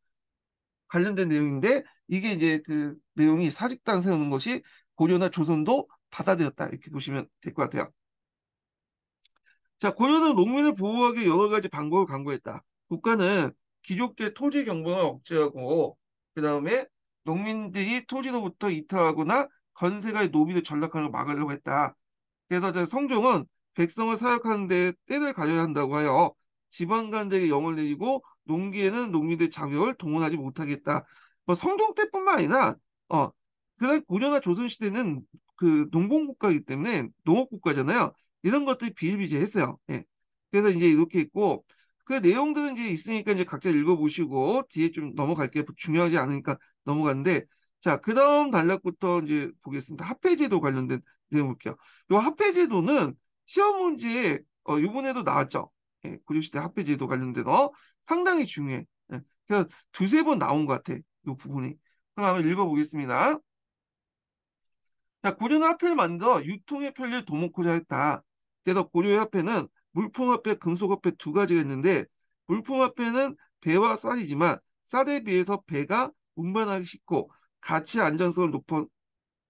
관련된 내용인데 이게 이제 그 내용이 사직당 세우는 것이 고려나 조선도 받아들였다 이렇게 보시면 될 것 같아요. 자 고려는 농민을 보호하기 여러 가지 방법을 강구했다. 국가는 기족제 토지 경범을 억제하고 그 다음에 농민들이 토지로부터 이탈하거나 건세가의 노비를 전락하는 걸 막으려고 했다. 그래서 성종은 백성을 사역하는 데 때를 가져야 한다고 하여 지방간제에 영을 내리고 농기에는 농민들의 자격을 동원하지 못하겠다. 뭐 성종 때뿐만 아니라 어 그날 고려나 조선 시대는 그 농공 국가이기 때문에 농업 국가잖아요. 이런 것들이 비일비재했어요. 예. 그래서 이제 이렇게 했고 그 내용들은 이제 있으니까 이제 각자 읽어보시고 뒤에 좀 넘어갈게 중요하지 않으니까 넘어가는데 자 그다음 단락부터 이제 보겠습니다. 합해제도 관련된 내용 볼게요. 이 합해제도는 시험 문제 어 이번에도 나왔죠. 예, 고려시대 합해제도 관련된 어 상당히 중요해. 예, 그냥 두세 번 나온 것 같아. 이 부분이. 그럼 한번 읽어보겠습니다. 자 고려는 합폐를 만들어 유통의 편리를 도모코자 했다. 그래서 고려의 화폐는 물품화폐, 금속화폐 두 가지가 있는데 물품화폐는 배와 쌀이지만 쌀에 비해서 배가 운반하기 쉽고 가치 안전성을 높아,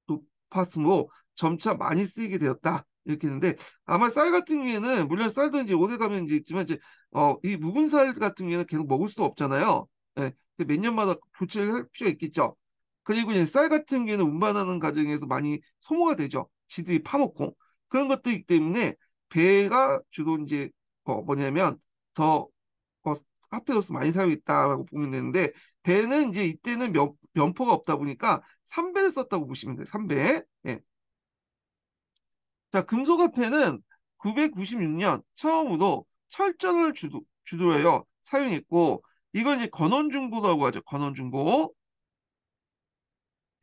높았으므로 점차 많이 쓰이게 되었다. 이렇게 했는데 아마 쌀 같은 경우에는 물론 쌀도 이제 오래 가면 이제 있지만 이제 어이 묵은 쌀 같은 경우에는 계속 먹을 수 없잖아요. 예. 그 몇 년마다 교체를 할 필요가 있겠죠. 그리고 이제 쌀 같은 경우에는 운반하는 과정에서 많이 소모가 되죠. 지들이 파먹고 그런 것도있기 때문에 배가 주로 이제 어, 뭐냐면 더 어, 카페로서 많이 사용했다라고 보면 되는데 배는 이제 이때는 면, 면포가 없다 보니까 3배를 썼다고 보시면 돼요. 3배 예. 자, 금속화폐는 996년 처음으로 철전을 주도, 주도하여 사용했고 이건 이제 건원중고라고 하죠. 건원중고.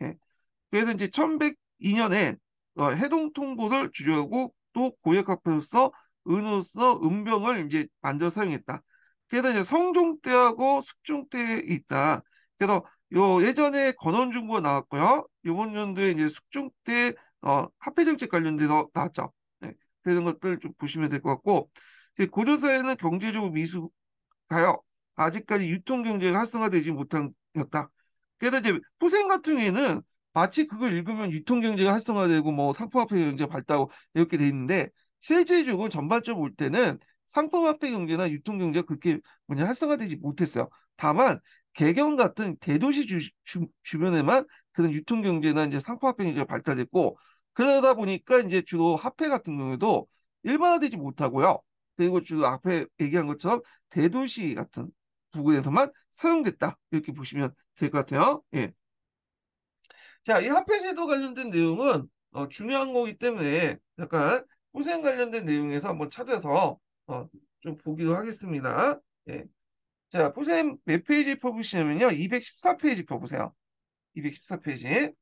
예. 그래서 이제 1102년에 어, 해동통보를 주도하고 또고역학폐로서 은으로서 은병을 이제 만들어 사용했다. 그래서 이제 성종 때하고 숙종 때에 있다. 그래서 요 예전에 건원중가 나왔고요. 이번 연도에 이제 숙종 때 어, 화폐 정책 관련돼서 나왔죠. 네, 그런 것들 좀 보시면 될 것 같고 이제 고조사회는 경제적 미숙하여 아직까지 유통경제가 활성화되지 못한 였다. 그래서 이제 후생 같은 경우에는 마치 그걸 읽으면 유통경제가 활성화되고 뭐 상품화폐 경제가 발달하고 이렇게 돼 있는데 실질적으로 전반적으로 볼 때는 상품화폐 경제나 유통경제가 그렇게 뭐냐 활성화되지 못했어요. 다만 개경 같은 대도시 주, 주, 주 변에만 그런 유통경제나 이제 상품화폐 경제가 발달됐고 그러다 보니까 이제 주로 화폐 같은 경우에도 일반화되지 못하고요. 그리고 주로 앞에 얘기한 것처럼 대도시 같은 부근에서만 사용됐다 이렇게 보시면 될 것 같아요. 예. 자, 이 합해제도 관련된 내용은 어, 중요한 거기 때문에 약간 후생 관련된 내용에서 한번 찾아서 어, 좀보기도 하겠습니다. 예. 자, 후생 몇 페이지 펴보시냐면요. 214페이지 펴보세요. 214페이지.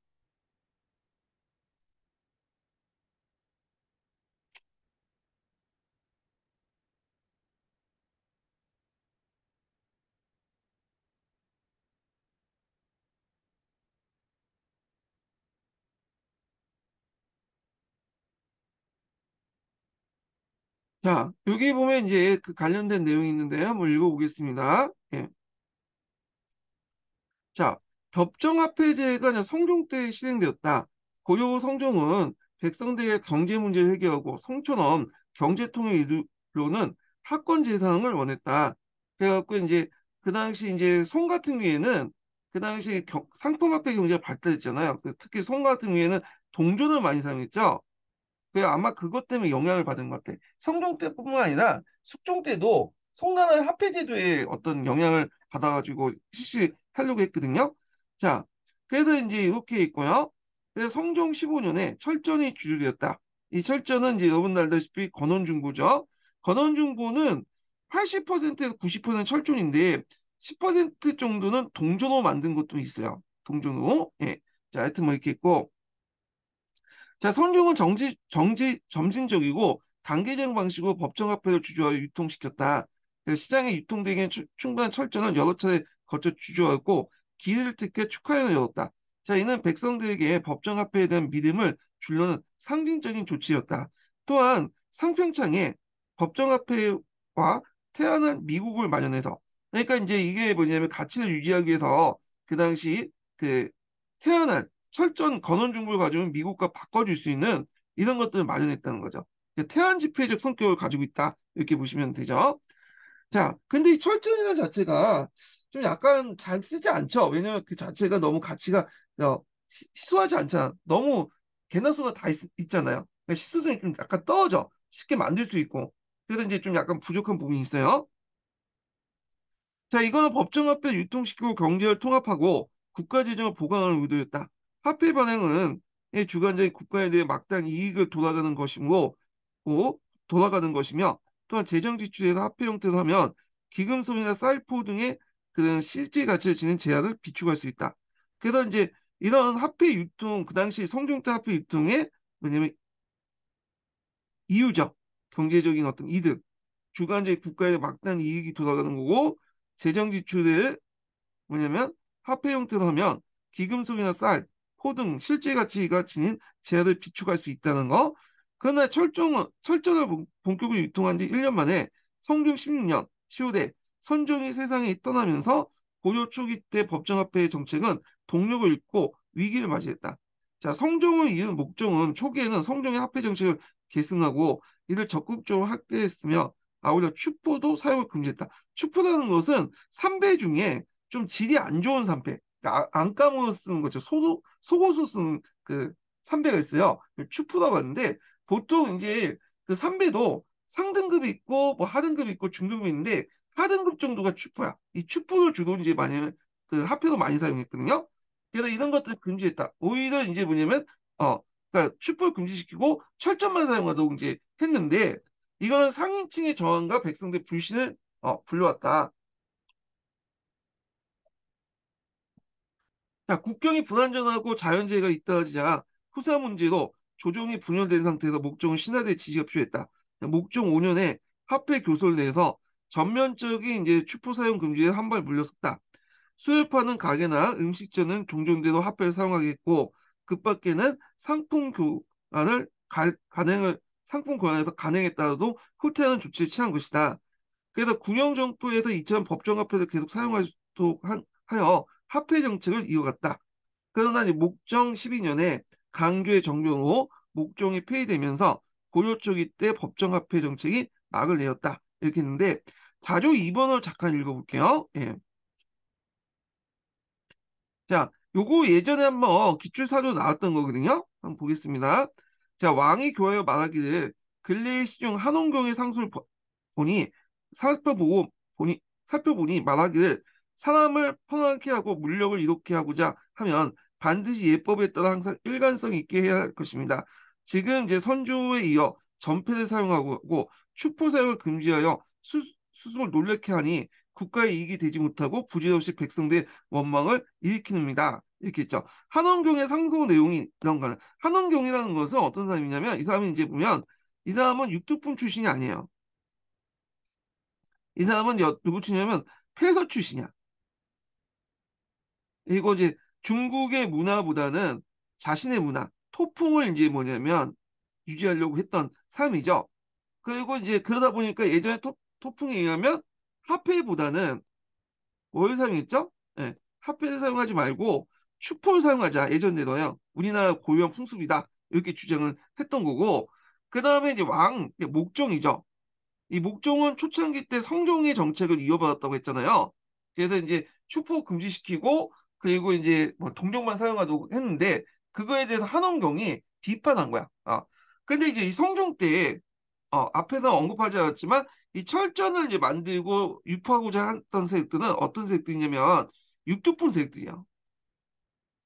자, 여기 보면 이제 그 관련된 내용이 있는데요. 한번 읽어보겠습니다. 예. 자, 법정화폐제가 성종 때 시행되었다. 고려 성종은 백성들의 경제 문제 를 해결하고 성촌럼 경제통일로는 학권 제상을 원했다. 그래갖고 이제 그 당시 이제 송 같은 경우에는 그 당시 상품화폐 경제가 발달했잖아요. 특히 송 같은 경우에는 동전을 많이 사용했죠. 그 아마 그것 때문에 영향을 받은 것 같아. 성종 때뿐만 아니라 숙종 때도 송나라의 화폐제도에 어떤 영향을 받아가지고 실시하려고 했거든요. 자, 그래서 이제 이렇게 있고요. 그래서 성종 15년에 철전이 주류되었다. 이 철전은 이제 여러분들 알다시피 건원중구죠. 건원중구는 80%에서 90%철전인데10% 정도는 동전으로 만든 것도 있어요. 동전으로. 예. 자, 하여튼 뭐 이렇게 있고 자, 선경은 정지, 정지, 점진적이고 단계적 방식으로 법정 화폐를 주조하여 유통시켰다. 시장에 유통되기엔 충분한 철저는 여러 차례 거쳐 주조하였고 기회를 택해 축하연을 열었다. 자, 이는 백성들에게 법정 화폐에 대한 믿음을 줄려는 상징적인 조치였다. 또한 상평창에 법정 화폐와 태어난 미국을 마련해서 그러니까 이제 이게 뭐냐면 가치를 유지하기 위해서 그 당시 그 태어난 철전 건원 중부를 가지고 미국과 바꿔줄 수 있는 이런 것들을 마련했다는 거죠. 태안 지폐적 성격을 가지고 있다 이렇게 보시면 되죠. 자, 근데 이 철전이라는 자체가 좀 약간 잘 쓰지 않죠. 왜냐면 그 자체가 너무 가치가 희소하지 어, 않잖아. 너무 개나 소나 다 있, 잖아요 그러니까 시소성이 좀 약간 떨어져. 쉽게 만들 수 있고. 그래서 이제 좀 약간 부족한 부분이 있어요. 자, 이거는 법정화폐 유통시키고 경제를 통합하고 국가재정을 보강하는 의도였다. 화폐 반행은 주관적인 국가에 대해 막대한 이익을 돌아가는 것이고 돌아가는 것이며 또한 재정 지출에서 화폐 형태로 하면 기금손이나 쌀포 등의 그런 실질 가치를 지닌 제약을 비축할 수 있다. 그래서 이제 이런 화폐 유통 그 당시 성종태 화폐 유통의 왜냐면 이유적 경제적인 어떤 이득 주관적인 국가에 막대한 이익이 돌아가는 거고 재정 지출을 뭐냐면 화폐 형태로 하면 기금속이나 쌀 호등 실제 가치가 지닌 제약을 비축할 수 있다는 거. 그러나 철종은 철전을 본격으로 유통한 지 1년 만에 성종 16년 시0대 선종이 세상에 떠나면서 고려 초기 때 법정화폐의 정책은 동력을 잃고 위기를 맞이했다. 자, 성종을 이은 목종은 초기에는 성종의 화폐 정책을 계승하고 이를 적극적으로 확대했으며 아울러 축포도 사용을 금지했다. 축포라는 것은 삼배 중에 좀 질이 안 좋은 삼배 그까안감으 그러니까 아, 쓰는 거죠. 소, 속옷으로 쓰그 삼배가 있어요. 그 추프라고 하는데 보통 이제 그 삼배도 상등급이 있고 뭐 하등급이 있고 중등급이 있는데 하등급 정도가 추프야. 이 추프를 주로 이제 많이 그하표도 많이 사용했거든요. 그래서 이런 것들을 금지했다. 오히려 이제 뭐냐면 어그니까 추프를 금지시키고 철전만 사용하도록 이제 했는데 이거는 상층의 저항과 백성들의 불신을 어 불러왔다. 자, 국경이 불안정하고 자연재해가 잇따르자 후사 문제로 조정이 분열된 상태에서 목종 신하대 지지가 필요했다. 목종 5년에 화폐 교솔 내에서 전면적인 이제 축포 사용 금지에 한 발 물렸었다. 수협하는 가게나 음식점은 종전대로 화폐를 사용하게 고그 밖에는 상품 교환을 가, 가능을 상품 교환에서 가능했다도 후퇴하는 조치를 취한 것이다. 그래서 군영 정부에서 2000 법정 화폐를 계속 사용할 도록 하여 화폐 정책을 이어갔다. 그러나 이제 목정 12년에 강조의 정경후 목종이 폐위되면서 고려 초기 때 법정 화폐 정책이 막을 내었다 이렇게 했는데 자료 2번을 잠깐 읽어볼게요. 예. 자, 요거 예전에 한번 기출사료 나왔던 거거든요. 한번 보겠습니다. 자, 왕이 교하여 말하기를 근래의 시중 한홍경의 상술 보니 살펴보고 보니 살펴보니 말하기를 사람을 편안케 하고 물력을 이롭게 하고자 하면 반드시 예법에 따라 항상 일관성 있게 해야 할 것입니다. 지금 이제 선조에 이어 전패를 사용하고 축포 사용을 금지하여 수, 수승을 놀래케 하니 국가의 이익이 되지 못하고 부질없이 백성들의 원망을 일으킵니다. 이렇게 했죠 한원경의 상소 내용이 그런 거는 한원경이라는 것은 어떤 사람이냐면 이 사람이 이제 보면 이 사람은 육두품 출신이 아니에요. 이 사람은 누구 출신이냐면 폐서 출신이야. 이거 이제 중국의 문화보다는 자신의 문화, 토풍을 이제 뭐냐면 유지하려고 했던 삶이죠. 그리고 이제 그러다 보니까 예전에 토, 풍에 의하면 화폐보다는 뭘 사용했죠? 네. 예, 화폐를 사용하지 말고 축포를 사용하자. 예전대로요. 우리나라 고유한 풍습이다. 이렇게 주장을 했던 거고. 그 다음에 이제 왕, 목종이죠. 이 목종은 초창기 때 성종의 정책을 이어받았다고 했잖아요. 그래서 이제 축포 금지시키고 그리고 이제 뭐 동정만 사용하도 록 했는데 그거에 대해서 한원경이 비판한 거야. 어. 근데 이제 이 성종 때 어, 앞에서 언급하지 않았지만 이 철전을 이제 만들고 유포하고자 했던 세력들은 어떤 세력들이냐면 육두푼 세력들이야.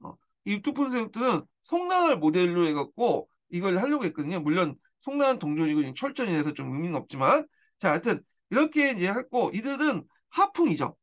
어, 이 육두품 세력들은 송나을 모델로 해갖고 이걸 하려고 했거든요. 물론 송나는 동전이고 철전이라서 좀 의미는 없지만 자 하여튼 이렇게 이제 했고 이들은 하풍이죠.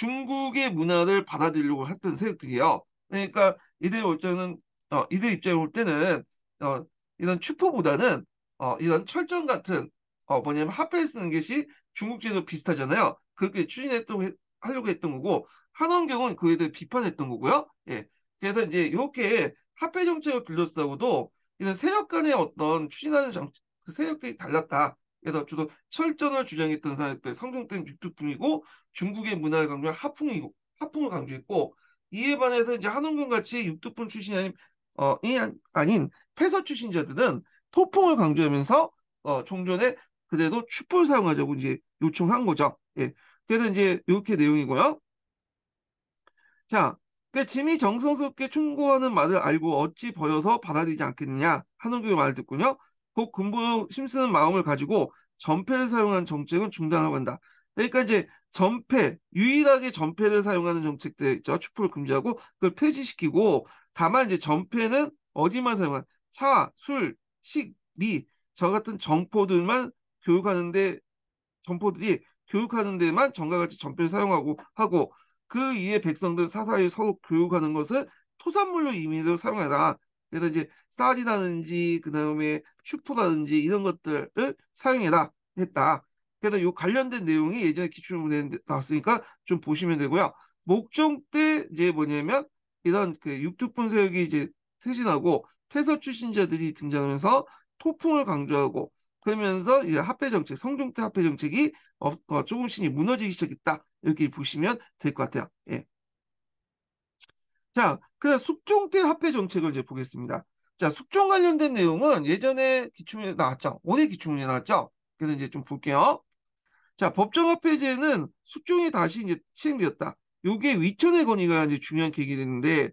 중국의 문화를 받아들이려고 했던 세력들이요. 그러니까 이들 올 때는 어, 이들 입장에 볼 때는 어, 이런 추포보다는 어, 이런 철전 같은 어, 뭐냐면 화폐를 쓰는 것이 중국 제도 비슷하잖아요. 그렇게 추진했던 하려고 했던 거고 한원경은 그에 대해 비판했던 거고요. 예. 그래서 이제 이렇게 화폐 정책을 둘러싸고도 이런 세력 간의 어떤 추진하는 정책, 그 세력들이 달랐다. 그래서 주로 철전을 주장했던 사람들 성종된 육두풍이고 중국의 문화를 강조한 하풍이고 하풍을 강조했고 이에 반해서 이제 한원근 같이 육두풍 출신이 어, 아닌, 어, 아닌 패서 출신자들은 토풍을 강조하면서 어, 종전에 그래도 축포를 사용하자고 이제 요청한 거죠. 예. 그래서 이제 이렇게 내용이고요. 자, 그 짐이 정성스럽게 충고하는 말을 알고 어찌 버여서 받아들이지 않겠느냐 한 하는 의 말을 듣군요. 곧 그 근본 심쓰는 마음을 가지고 전패를 사용하는 정책은 중단하고 한다. 그러니까 이제 전패 유일하게 전패를 사용하는 정책들 있죠. 축포를 금지하고 그걸 폐지시키고 다만 이제 전패는 어디만 사용한 차, 술, 식, 미저 같은 정포들만 교육하는데 정포들이 교육하는 데만 전과 같이 전패를 사용하고 하고 그 이에 백성들 사사히 서로 교육하는 것을 토산물로 임의로 사용하라. 그래서 이제 사지라든지 그다음에 슈퍼라든지 이런 것들을 사용해라 했다. 그래서 요 관련된 내용이 예전에 기출문제에 나왔으니까 좀 보시면 되고요. 목종 때 이제 뭐냐면 이런 그 육두 분력이 이제 퇴진하고 퇴설 출신자들이 등장하면서 토풍을 강조하고 그러면서 이제 합폐 정책, 성종 때 합폐 정책이 어, 어, 조금씩 무너지기 시작했다. 이렇게 보시면 될 것 같아요. 예. 자, 그럼 숙종 때 화폐 정책을 이제 보겠습니다. 자, 숙종 관련된 내용은 예전에 기초문에 나왔죠. 오늘 기초문에 나왔죠. 그래서 이제 좀 볼게요. 자, 법정화폐제는 숙종이 다시 이제 시행되었다. 요게 위천의 권위가 이제 중요한 계기 됐는데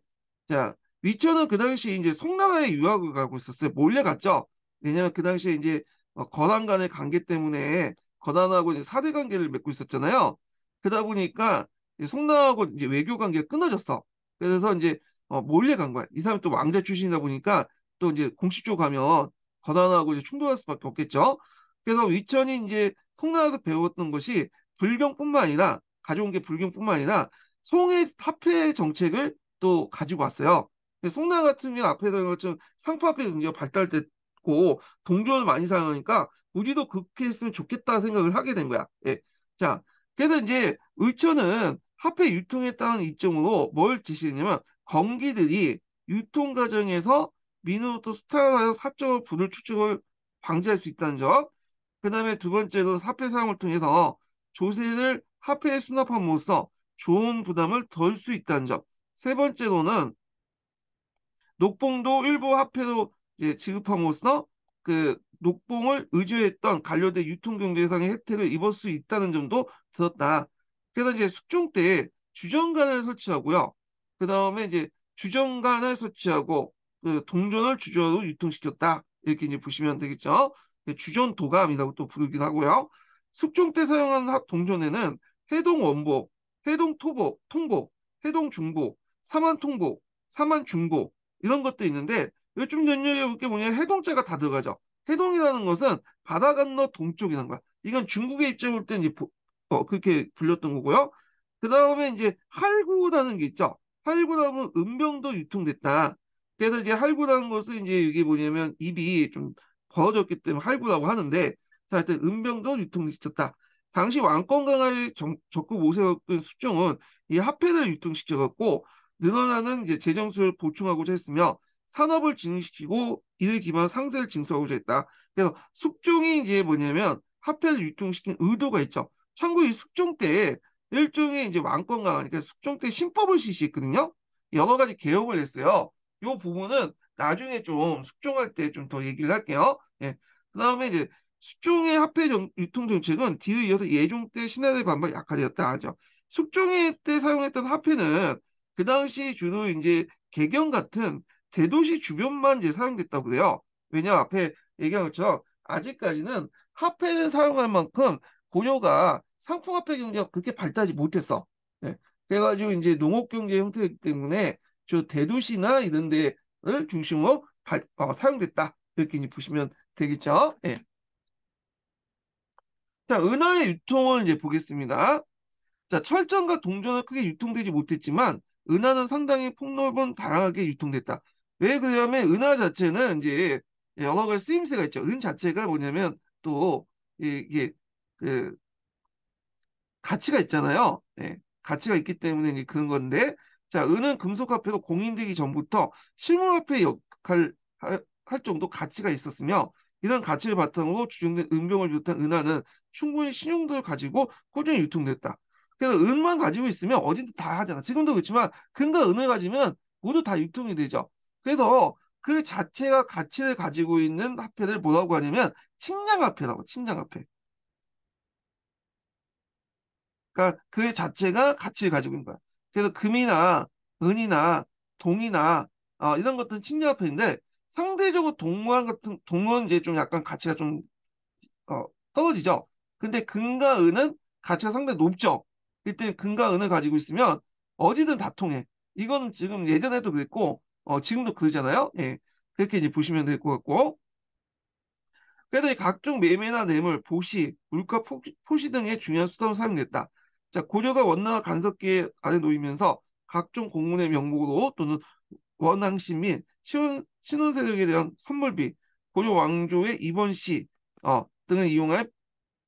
자, 위천은 그 당시 이제 송나라에 유학을 가고 있었어요. 몰래 갔죠. 왜냐면 그 당시에 이제 어, 거란 간의 관계 때문에 거란하고 이제 사대 관계를 맺고 있었잖아요. 그러다 보니까 이 송나하고 이제 외교 관계가 끊어졌어. 그래서 이제 어, 몰래 간 거야. 이 사람이 또 왕자 출신이다 보니까 또 이제 공식적으로 가면 거단하고 이제 충돌할 수밖에 없겠죠. 그래서 위천이 이제 송나라에서 배웠던 것이 불경뿐만 아니라 가져온 게 불경뿐만 아니라 송의 사패 정책을 또 가지고 왔어요. 송나라 같은 경우 앞에서 것처럼 상파화폐 굉장히 발달됐고 동조를 많이 사용하니까 우리도 그렇게 했으면 좋겠다 생각을 하게 된 거야. 예. 자, 그래서 이제 의천은 화폐 유통에 따른 이점으로 뭘 제시했냐면 검기들이 유통 과정에서 민으로부터 수탈하여 사적으로 부를 추측을 방지할 수 있다는 점. 그 다음에 두 번째로 화폐 사용을 통해서 조세를 화폐에 수납함으로써 좋은 부담을 덜 수 있다는 점. 세 번째로는 녹봉도 일부 화폐로 이제 지급함으로써 그 녹봉을 의지했던 관료대 유통경제 상의 혜택을 입을 수 있다는 점도 들었다. 그래서 이제 숙종 때 주정관을 설치하고요. 그 다음에 이제 주정관을 설치하고 그 동전을 주전으로 유통시켰다. 이렇게 이제 보시면 되겠죠. 네, 주전 도감이라고 또 부르긴 하고요. 숙종 때 사용한 동전에는 해동 원복, 해동 토복, 통복, 해동 중복, 사만 통복, 사만 중복 이런 것도 있는데 요즘 연여해볼 게 뭐냐 해동자가 다 들어가죠. 해동이라는 것은 바다 건너 동쪽이라는 거야. 이건 중국의 입장으로 볼때 어, 그렇게 불렸던 거고요. 그 다음에 이제 할구라는 게 있죠. 할구라면 음병도 유통됐다. 그래서 이제 할구라는 것은 이제 이게 뭐냐면 입이 좀 벌어졌기 때문에 할구라고 하는데 자, 하여튼 음병도 유통시켰다. 당시 왕권 강화의 적극 모색였던 숙종은 이합폐를 유통시켜갖고 늘어나는 이제 재정 수를 보충하고자 했으며 산업을 진행시키고 이를 기반 상세를 징수하고자 했다. 그래서 숙종이 이제 뭐냐면 합폐를 유통시킨 의도가 있죠. 참고로 이 숙종 때 일종의 이제 왕권 강화니까 그러니까 숙종 때 신법을 실시했거든요. 여러 가지 개혁을 했어요. 이 부분은 나중에 좀 숙종할 때 좀 더 얘기를 할게요. 예. 그 다음에 이제 숙종의 화폐 정, 유통 정책은 뒤에 이어서 예종 때 신하들 반발 약화되었다 하죠. 숙종의 때 사용했던 화폐는 그 당시 주로 이제 개경 같은 대도시 주변만 이제 사용됐다고 그래요. 왜냐 앞에 얘기한 것처럼 아직까지는 화폐를 사용할 만큼 고려가 상품화폐 경제가 그렇게 발달하지 못했어. 네. 그래가지고 이제 농업 경제 형태이기 때문에 저 대도시나 이런 데를 중심으로 발, 어, 사용됐다. 이렇게 이제 보시면 되겠죠. 네. 자, 은하의 유통을 이제 보겠습니다. 자, 철전과 동전은 크게 유통되지 못했지만 은하는 상당히 폭넓은 다양하게 유통됐다. 왜 그러냐면 은하 자체는 이제 여러 가지 쓰임새가 있죠. 은 자체가 뭐냐면 또 이게 그 가치가 있잖아요. 네, 가치가 있기 때문에 그런 건데 자 은은 금속화폐가 공인되기 전부터 실물화폐 역할 할, 할 정도 가치가 있었으며 이런 가치를 바탕으로 주정된 은병을 비롯한 은화는 충분히 신용도를 가지고 꾸준히 유통됐다. 그래서 은만 가지고 있으면 어디든 다 하잖아. 지금도 그렇지만 금과 은을 가지면 모두 다 유통이 되죠. 그래서 그 자체가 가치를 가지고 있는 화폐를 뭐라고 하냐면 측량화폐라고 측량화폐. 그러니까 그 자체가 가치를 가지고 있는 거야. 그래서 금이나 은이나 동이나 어, 이런 것들은 침략화폐인데 상대적으로 동원 같은 동원 이제 좀 약간 가치가 좀 어, 떨어지죠. 근데 금과 은은 가치가 상당히 높죠. 이때 금과 은을 가지고 있으면 어디든 다 통해. 이건 지금 예전에도 그랬고 어, 지금도 그러잖아요. 예. 그렇게 이제 보시면 될 것 같고. 그래서 각종 매매나 뇌물, 보시, 물가 포시, 포시 등의 중요한 수단을 사용됐다. 자, 고려가 원나라 간섭계 안에 놓이면서 각종 공문의 명목으로 또는 원항시및 신혼, 신혼세력에 대한 선물비, 고려 왕조의 입원시 어, 등을 이용할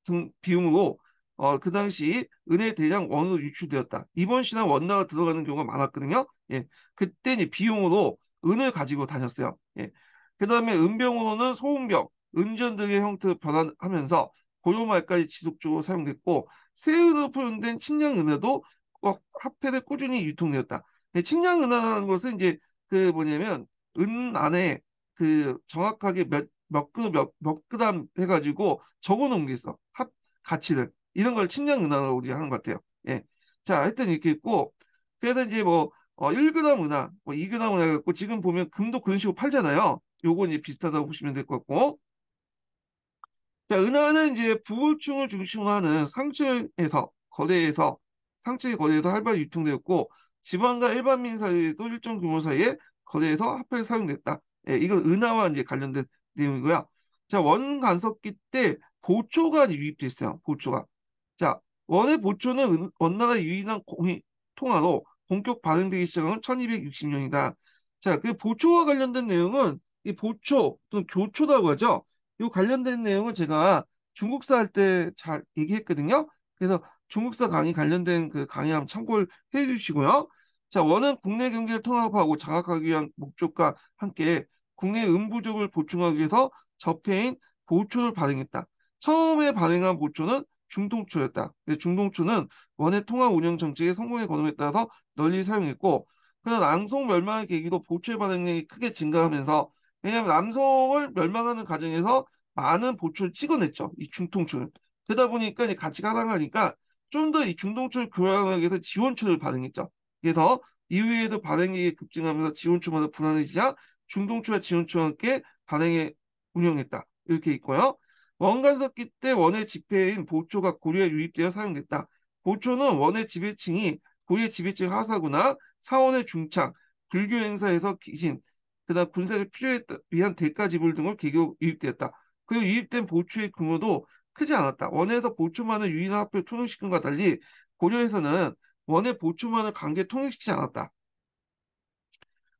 등 비용으로 어, 그 당시 은혜 대장 원으로 유출되었다. 입원시나 원나라 들어가는 경우가 많았거든요. 예, 그때 이제 비용으로 은을 가지고 다녔어요. 예. 그 다음에 은병으로는 소음병, 은전 등의 형태로 변환하면서 고려 말까지 지속적으로 사용됐고 세율로 표현된 측량은화도 화폐를 꾸준히 유통되었다. 측량은하라는 것은 이제 그 뭐냐면 은 안에 그 정확하게 몇몇그몇몇 그램 해가지고 적어놓은 게 있어 합 가치를 이런 걸측량은하라고 우리 하는 것 같아요. 예, 자 하여튼 이렇게 있고 그래서 이제 뭐 어, 1g 은하뭐 2g 은화 뭐 갖고 지금 보면 금도 그런 식으로 팔잖아요. 요거 이제 비슷하다고 보시면 될 것 같고 자, 은하는 이제 부울층을 중심으로 하는 상층에서 거대에서 상층의 거대에서 활발히 유통되었고 지방과 일반 민 사이에도 일정 규모 사이에 거대에서 합해 서 사용됐다. 예, 이건 은하와 이제 관련된 내용이고요. 자, 원 간섭기 때 보초가 유입됐어요. 보초가. 자, 원의 보초는 원나라 유일한 공이 통화로 본격 발행되기 시작한 1260년이다. 자, 그 보초와 관련된 내용은 이 보초 또는 교초라고 하죠. 이 관련된 내용을 제가 중국사 할 때 잘 얘기했거든요. 그래서 중국사 강의 관련된 그 강의 한번 참고를 해 주시고요. 자, 원은 국내 경제를 통합하고 장악하기 위한 목적과 함께 국내 음부족을 보충하기 위해서 접해인 보초를 발행했다. 처음에 발행한 보초는 중동초였다. 중동초는 원의 통합 운영 정책의 성공에 거름에 따라서 널리 사용했고, 그는 앙송 멸망의 계기도 보초의 발행량이 크게 증가하면서 왜냐하면 남성을 멸망하는 과정에서 많은 보초를 찍어냈죠. 이 중통촌을. 그러다 보니까 이제 같이 가다가니까 좀 더 이 중동촌 교양하기 위해서 지원촌을 반응했죠. 그래서 이후에도 반응이 급증하면서 지원촌마다 분할해지자 중동촌과 지원촌 함께 반응에 운영했다. 이렇게 있고요. 원간석기 때 원의 집회인 보초가 고려에 유입되어 사용됐다. 보초는 원의 지배층이 고려의 지배층 하사구나 사원의 중창, 불교 행사에서 기신, 그다음 군사적 필요에 위한 대가 지불 등을로 개교 유입되었다. 그리고 유입된 보초의 규모도 크지 않았다. 원에서 보초만을 유인 화폐 통용시킨과 달리 고려에서는 원의 보초만을 강제 통용시키지 않았다.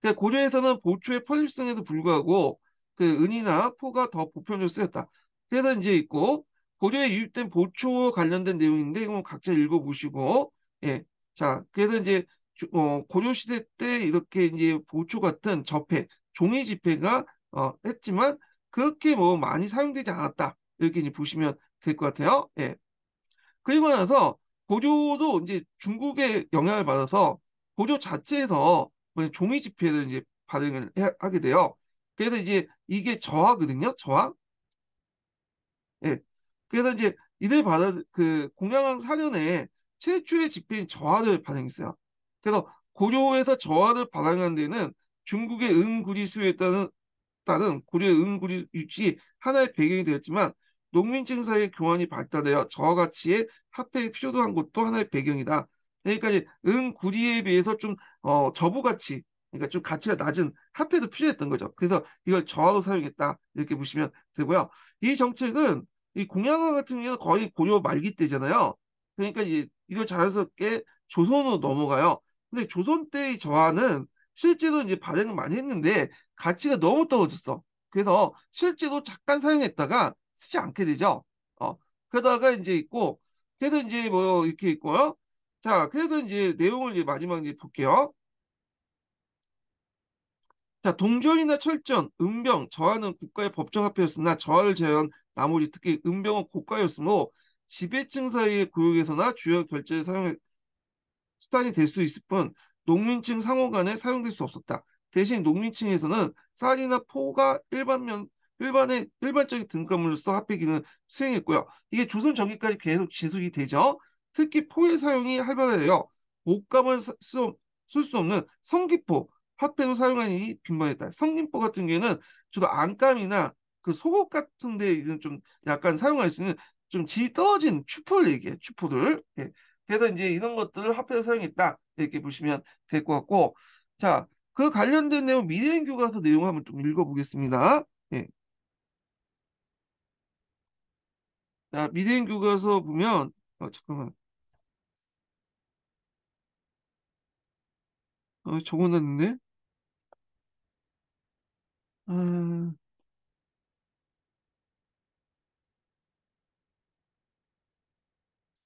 그니까 고려에서는 보초의 편립성에도 불구하고 그 은이나 포가 더 보편적으로 쓰였다. 그래서 이제 있고 고려에 유입된 보초 관련된 내용인데 이건 각자 읽어보시고 예. 자 그래서 이제 어, 고려시대 때 이렇게 이제 보초 같은 접해 종이 지폐가 어, 했지만 그렇게 뭐 많이 사용되지 않았다. 이렇게 이제 보시면 될 것 같아요. 예. 그리고 나서 고조도 이제 중국의 영향을 받아서 고조 자체에서 뭐 종이 지폐를 이제 발행을 해, 하게 돼요. 그래서 이제 이게 저하거든요. 저하. 예. 그래서 이제 이들 받아 그 공양왕 사년에 최초의 지폐인 저하를 발행했어요. 그래서 고조에서 저하를 발행한 데는 중국의 은구리수에 따른, 따른 고려의 은구리 유치 하나의 배경이 되었지만 농민층 사이의 교환이 발달되어 저와 가치의 화폐의 필요도한 것도 하나의 배경이다. 그러니까 은구리에 비해서 좀 어, 저부가치 그러니까 좀 가치가 낮은 화폐도 필요했던 거죠. 그래서 이걸 저하로 사용했다 이렇게 보시면 되고요. 이 정책은 이 공양화 같은 경우는 거의 고려 말기 때잖아요. 그러니까 이걸 자연스럽게 조선으로 넘어가요. 근데 조선 때의 저하는 실제로 이제 발행을 많이 했는데 가치가 너무 떨어졌어. 그래서 실제로 잠깐 사용했다가 쓰지 않게 되죠. 어, 그러다가 이제 있고, 그래서 이제 뭐 이렇게 있고요. 자, 그래서 이제 내용을 이제 마지막 이제 볼게요. 자, 동전이나 철전, 은병, 저하는 국가의 법정화폐였으나 저하를 제외한 나머지 특히 은병은 고가였으므로 지배층 사이의 고용에서나 주요 결제에 사용 수단이 될 수 있을 뿐 농민층 상호 간에 사용될 수 없었다. 대신 농민층에서는 쌀이나 포가 일반면 일반의 일반적인 등가물로서 합해기는 수행했고요. 이게 조선 전기까지 계속 지속이 되죠. 특히 포의 사용이 활발하여 옷감을 쓸수 수 없는 성기포 합폐도 사용하는 일이 빈번했다. 성기포 같은 경우에는 주로 안감이나 그 속옷 같은 데 이건 좀 약간 사용할 수 있는 좀 지 떨어진 추포를 얘기해. 추포를. 예. 그래서 이제 이런 것들을 합해서 사용했다 이렇게 보시면 될 것 같고 자 그 관련된 내용 미래행 교과서 내용 한번 좀 읽어보겠습니다. 예. 자미래행 교과서 보면 어 잠깐만 어 적어놨는데 음...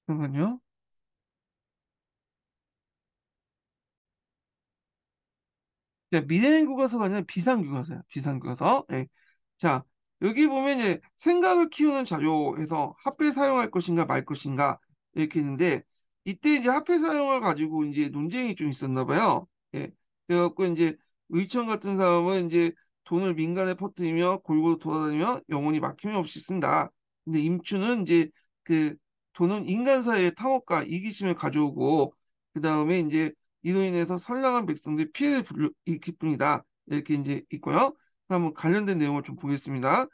잠깐만요. 자, 미래는 교과서가 아니라 비상교과서야. 비상교과서. 예. 자, 여기 보면 이제 생각을 키우는 자료에서 합필 사용할 것인가 말 것인가 이렇게 있는데 이때 이제 합필 사용을 가지고 이제 논쟁이 좀 있었나 봐요. 예. 그래갖고 이제 의천 같은 사람은 이제 돈을 민간에 퍼뜨리며 골고루 돌아다니며 영혼이 막힘이 없이 쓴다. 근데 임춘은 이제 그 돈은 인간 사회의 탐욕과 이기심을 가져오고 그 다음에 이제 이로 인해서 선량한 백성들이 피해를 입기 뿐이다. 이렇게 이제 있고요. 한번 관련된 내용을 좀 보겠습니다.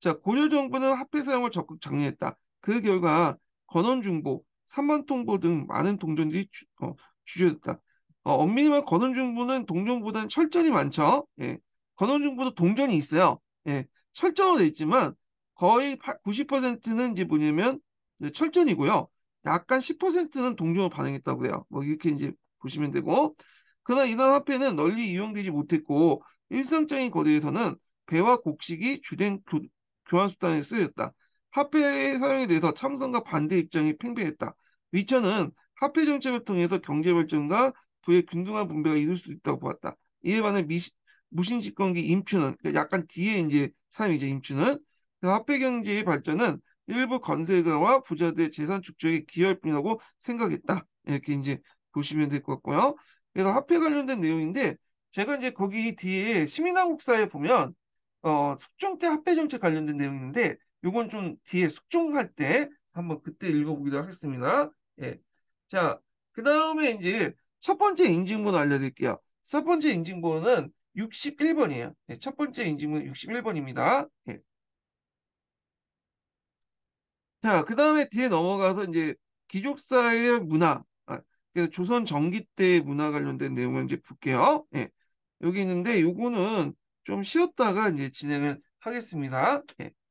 자, 고려 정부는 화폐 사용을 적극 장려했다. 그 결과 건원 중보, 삼만 통보 등 많은 동전들이 주, 어, 주저됐다. 어, 엄밀히 말 건원 중보는 동전보다는 철전이 많죠. 예. 건원 중보도 동전이 있어요. 예. 철전으로 돼 있지만 거의 90%는 이제 뭐냐면 네, 철전이고요. 약간 10%는 동전으로 반응했다고 해요. 뭐 이렇게 이제 보시면 되고 그러나 이런 화폐는 널리 이용되지 못했고 일상적인 거리에서는 배와 곡식이 주된 교, 교환수단에 쓰였다. 화폐의 사용에 대해서 참선과 반대 입장이 팽배했다. 위천은 화폐 정책을 통해서 경제 발전과 부의 균등한 분배가 이룰 수 있다고 보았다. 이에 반해 무신집권기 임추는 그러니까 약간 뒤에 이제 사람이 이 임추는 그 화폐 경제의 발전은 일부 건설가와 부자들의 재산 축적에 기여할 뿐이라고 생각했다. 이렇게 이제 보시면 될 것 같고요. 그래서 화폐 관련된 내용인데 제가 이제 거기 뒤에 시민한국사에 보면 어, 숙종 때 화폐 정책 관련된 내용인데 이건좀 뒤에 숙종할 때 한번 그때 읽어보기도 하겠습니다. 예. 자, 그 다음에 이제 첫 번째 인증본 알려드릴게요. 첫 번째 인증본은 61번이에요. 예, 첫 번째 인증본호 61번입니다. 예. 자, 그 다음에 뒤에 넘어가서 이제 기족사의 문화, 그 조선 전기 때 문화 관련된 내용을 이제 볼게요. 예. 여기 있는데 요거는 좀 쉬었다가 이제 진행을 하겠습니다. 예.